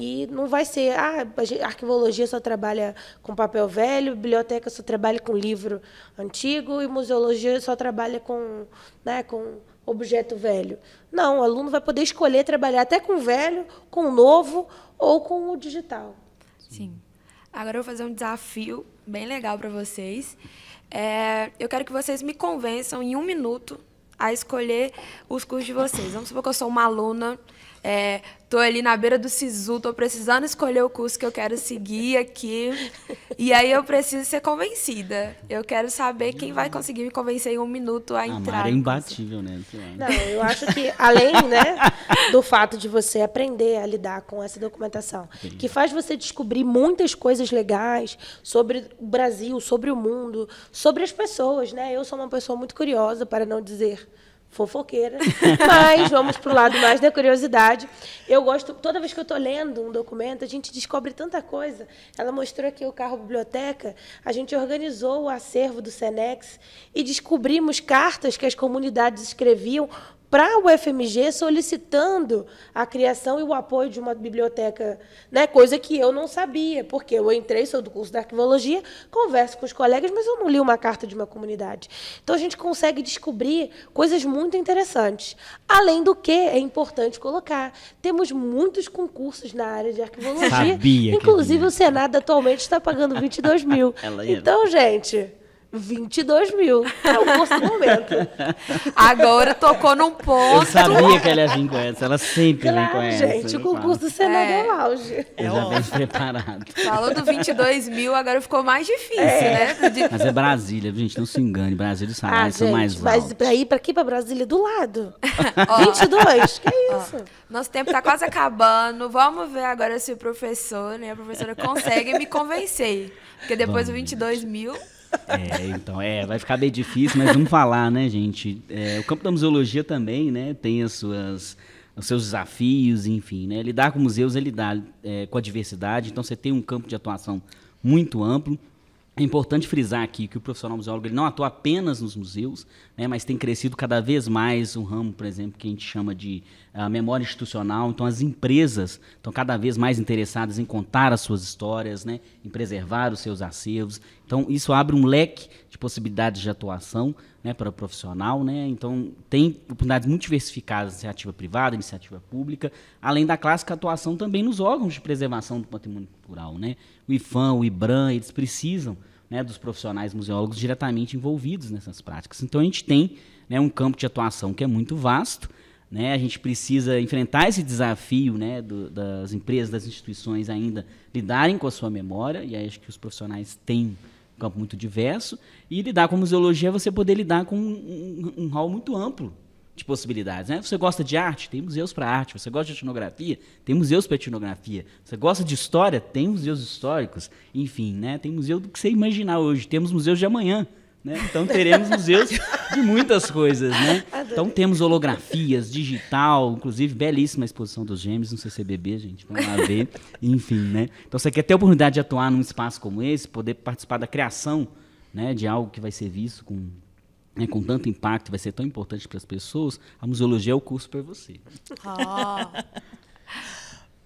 [SPEAKER 4] E não vai ser, ah, a arquivologia só trabalha com papel velho, biblioteca só trabalha com livro antigo e museologia só trabalha com, né, com objeto velho. Não, o aluno vai poder escolher trabalhar até com velho, com novo ou com o digital. Sim.
[SPEAKER 1] Agora eu vou fazer um desafio bem legal para vocês. É, eu quero que vocês me convençam em um minuto a escolher os cursos de vocês. Vamos supor que eu sou uma aluna é, tô ali na beira do SISU, tô precisando escolher o curso que eu quero seguir aqui. E aí eu preciso ser convencida. Eu quero
[SPEAKER 4] saber quem vai conseguir me convencer em um minuto a
[SPEAKER 1] ah, entrar. A é
[SPEAKER 2] imbatível, né? Não, eu
[SPEAKER 4] acho que, além né, do fato de você aprender a lidar com essa documentação, que faz você descobrir muitas coisas legais sobre o Brasil, sobre o mundo, sobre as pessoas, né? Eu sou uma pessoa muito curiosa, para não dizer fofoqueira, [laughs] mas vamos para o lado mais da curiosidade. Eu gosto, toda vez que eu estou lendo um documento, a gente descobre tanta coisa. Ela mostrou aqui o carro biblioteca, a gente organizou o acervo do Senex e descobrimos cartas que as comunidades escreviam para o FMG solicitando a criação e o apoio de uma biblioteca, né? coisa que eu não sabia, porque eu entrei, sou do curso de arquivologia, converso com os colegas, mas eu não li uma carta de uma comunidade. Então, a gente consegue descobrir coisas muito interessantes. Além do que, é importante colocar, temos muitos concursos na área de arquivologia.
[SPEAKER 3] Sabia
[SPEAKER 2] é
[SPEAKER 4] Inclusive, o Senado atualmente está pagando 22 mil. [laughs] então, gente... 22 mil É o curso do momento. Agora tocou num ponto.
[SPEAKER 1] Eu sabia que
[SPEAKER 2] ela ia vir com essa, ela sempre claro, vem com essa. Gente, o
[SPEAKER 1] concurso do Senado é, o auge.
[SPEAKER 2] Eu já bem preparado.
[SPEAKER 1] Falou do 22 mil, agora ficou mais difícil, é. né? De... Mas é
[SPEAKER 2] Brasília, gente, não se engane. Brasília e salários ah, são gente, mais altos.
[SPEAKER 1] Mas para ir para aqui, para Brasília, do lado. [laughs]
[SPEAKER 2] oh, 22, que é
[SPEAKER 1] isso? Oh, nosso tempo está quase acabando. Vamos ver agora se o professor, né, a professora consegue me convencer. Porque depois do 22 gente. mil...
[SPEAKER 2] É, então, é, vai ficar bem difícil, mas vamos falar, né, gente? É, o campo da museologia também, né, tem as suas, os seus desafios, enfim, né? Lidar com museus é lidar é, com a diversidade, então você tem um campo de atuação muito amplo. É importante frisar aqui que o profissional museólogo ele não atua apenas nos museus, né, mas tem crescido cada vez mais um ramo, por exemplo, que a gente chama de a memória institucional. Então, as empresas estão cada vez mais interessadas em contar as suas histórias, né, em preservar os seus acervos, então, isso abre um leque de possibilidades de atuação né, para o profissional. Né? Então, tem oportunidades muito diversificadas, iniciativa privada, iniciativa pública, além da clássica atuação também nos órgãos de preservação do patrimônio cultural. Né? O IFAM, o IBRAM, eles precisam né, dos profissionais museólogos diretamente envolvidos nessas práticas. Então, a gente tem né, um campo de atuação que é muito vasto, né, a gente precisa enfrentar esse desafio né, do, das empresas, das instituições ainda lidarem com a sua memória, e aí acho que os profissionais têm campo muito diverso, e lidar com museologia é você poder lidar com um, um, um hall muito amplo de possibilidades. Né? Você gosta de arte? Tem museus para arte. Você gosta de etnografia? Tem museus para etnografia. Você gosta de história? Tem museus históricos. Enfim, né? tem museu do que você imaginar hoje. Temos museus de amanhã. Né? Então teremos museus de muitas coisas, né? Adorei. Então temos holografias, digital, inclusive belíssima exposição dos gêmeos no CCBB, é gente, vamos lá ver, enfim, né? Então você quer ter a oportunidade de atuar num espaço como esse, poder participar da criação, né, de algo que vai ser visto com né, com tanto impacto, vai ser tão importante para as pessoas, a museologia é o curso para você.
[SPEAKER 3] Ah.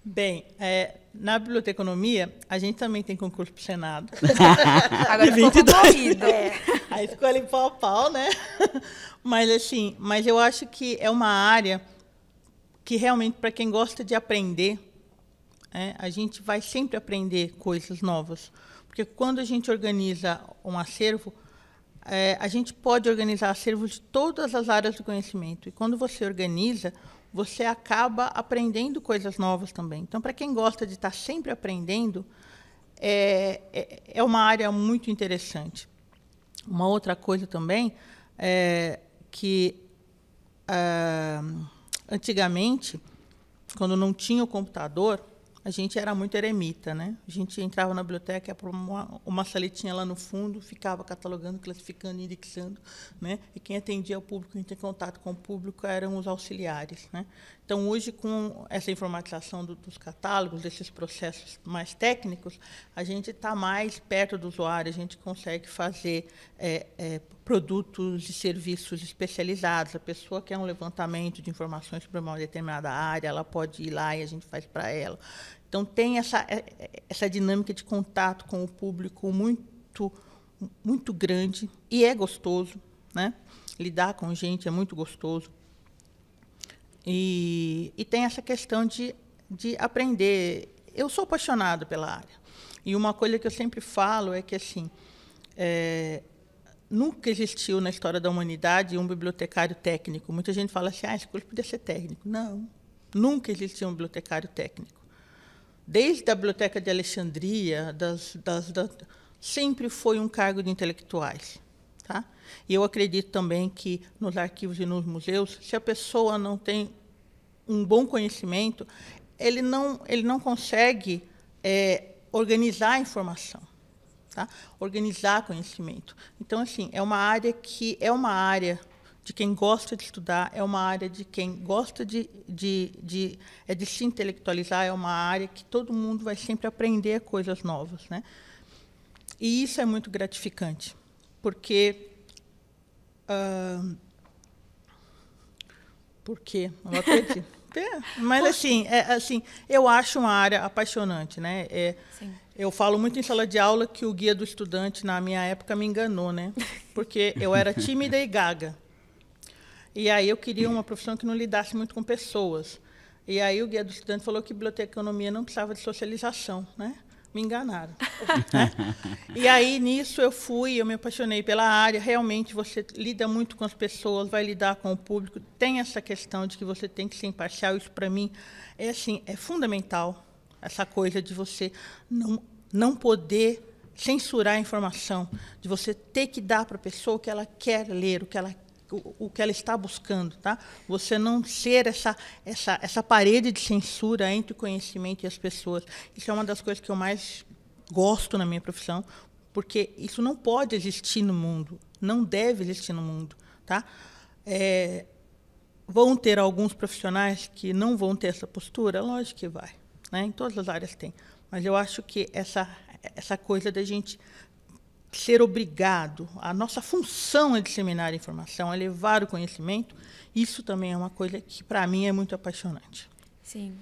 [SPEAKER 3] Bem, é, na biblioteconomia, a gente também tem concurso o Senado. [laughs] Agora ficou 22. concorrido. É. Aí ficou ali pau a pau, né? [laughs] Mas, assim, mas eu acho que é uma área que realmente, para quem gosta de aprender, é, a gente vai sempre aprender coisas novas. Porque quando a gente organiza um acervo, é, a gente pode organizar acervos de todas as áreas do conhecimento. E quando você organiza, você acaba aprendendo coisas novas também. Então, para quem gosta de estar tá sempre aprendendo, é, é, é, uma área muito interessante. Uma outra coisa também é que ah, antigamente, quando não tinha o computador, a gente era muito eremita, né? A gente entrava na biblioteca, ia para uma, uma saletinha lá no fundo, ficava catalogando, classificando, indexando, né? E quem atendia o público, quem tinha contato com o público eram os auxiliares, né? Então, hoje, com essa informatização do, dos catálogos, desses processos mais técnicos, a gente está mais perto do usuário, a gente consegue fazer é, é, produtos e serviços especializados. A pessoa quer um levantamento de informações sobre uma determinada área, ela pode ir lá e a gente faz para ela. Então, tem essa, é, essa dinâmica de contato com o público muito, muito grande e é gostoso. Né? Lidar com gente é muito gostoso e, e tem essa questão de, de aprender. Eu sou apaixonado pela área. E uma coisa que eu sempre falo é que, assim, é, nunca existiu na história da humanidade um bibliotecário técnico. Muita gente fala assim, ah, esse curso podia ser técnico. Não, nunca existiu um bibliotecário técnico. Desde a Biblioteca de Alexandria, das, das, das, sempre foi um cargo de intelectuais. Tá? E eu acredito também que nos arquivos e nos museus, se a pessoa não tem um bom conhecimento, ele não, ele não consegue é, organizar a informação, tá? organizar conhecimento. Então, assim, é uma área que é uma área de quem gosta de estudar, é uma área de quem gosta de, de, de, é, de se intelectualizar, é uma área que todo mundo vai sempre aprender coisas novas. Né? E isso é muito gratificante porque. Uh, porque não acredito. [laughs] mas assim, é, assim, eu acho uma área apaixonante, né? É, eu falo muito em sala de aula que o guia do estudante na minha época me enganou, né? Porque eu era [laughs] tímida e gaga. E aí eu queria uma profissão que não lidasse muito com pessoas. E aí o guia do estudante falou que biblioteconomia não precisava de socialização, né? me enganaram. [laughs] E aí nisso eu fui, eu me apaixonei pela área. Realmente você lida muito com as pessoas, vai lidar com o público. Tem essa questão de que você tem que ser imparcial. Isso para mim é assim, é fundamental essa coisa de você não não poder censurar a informação, de você ter que dar para a pessoa o que ela quer ler, o que ela o, que ela está buscando, tá? Você não ser essa, essa, essa parede de censura entre o conhecimento e as pessoas. Isso é uma das coisas que eu mais gosto na minha profissão, porque isso não pode existir no mundo, não deve existir no mundo, tá? É, vão ter alguns profissionais que não vão ter essa postura, lógico que vai, né? Em todas as áreas tem, mas eu acho que essa essa coisa da gente ser obrigado, a nossa função é disseminar informação, é levar o conhecimento, isso também é uma coisa que, para mim, é muito apaixonante. Sim.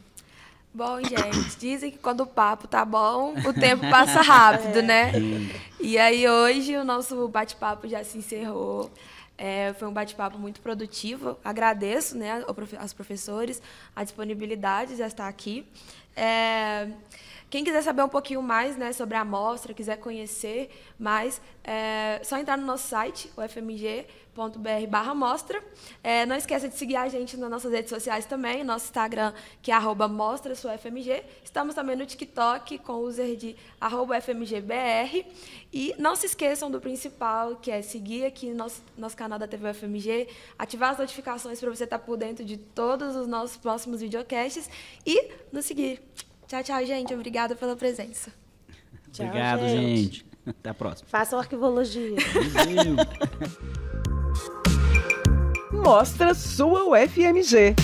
[SPEAKER 1] Bom, gente, [coughs] dizem que quando o papo tá bom, o tempo passa [laughs] rápido, né? é. né? E aí, hoje, o nosso bate-papo já se encerrou. É, foi um bate-papo muito produtivo. Agradeço né, aos professores a disponibilidade de estar aqui. É... Quem quiser saber um pouquinho mais né, sobre a amostra, quiser conhecer mais, é só entrar no nosso site, ufmg.br barra mostra. É, não esqueça de seguir a gente nas nossas redes sociais também, nosso Instagram, que é arroba mostra sua FMG. Estamos também no TikTok com o user de arroba FMGBR. E não se esqueçam do principal, que é seguir aqui nosso, nosso canal da TV UFMG, ativar as notificações para você estar tá por dentro de todos os nossos próximos videocasts e nos seguir. Tchau, tchau, gente. Obrigada pela presença. [laughs] Tchau, Obrigado,
[SPEAKER 2] gente. gente. [laughs] Até a próxima.
[SPEAKER 4] Façam arquivologia.
[SPEAKER 2] [laughs] Mostra sua UFMG.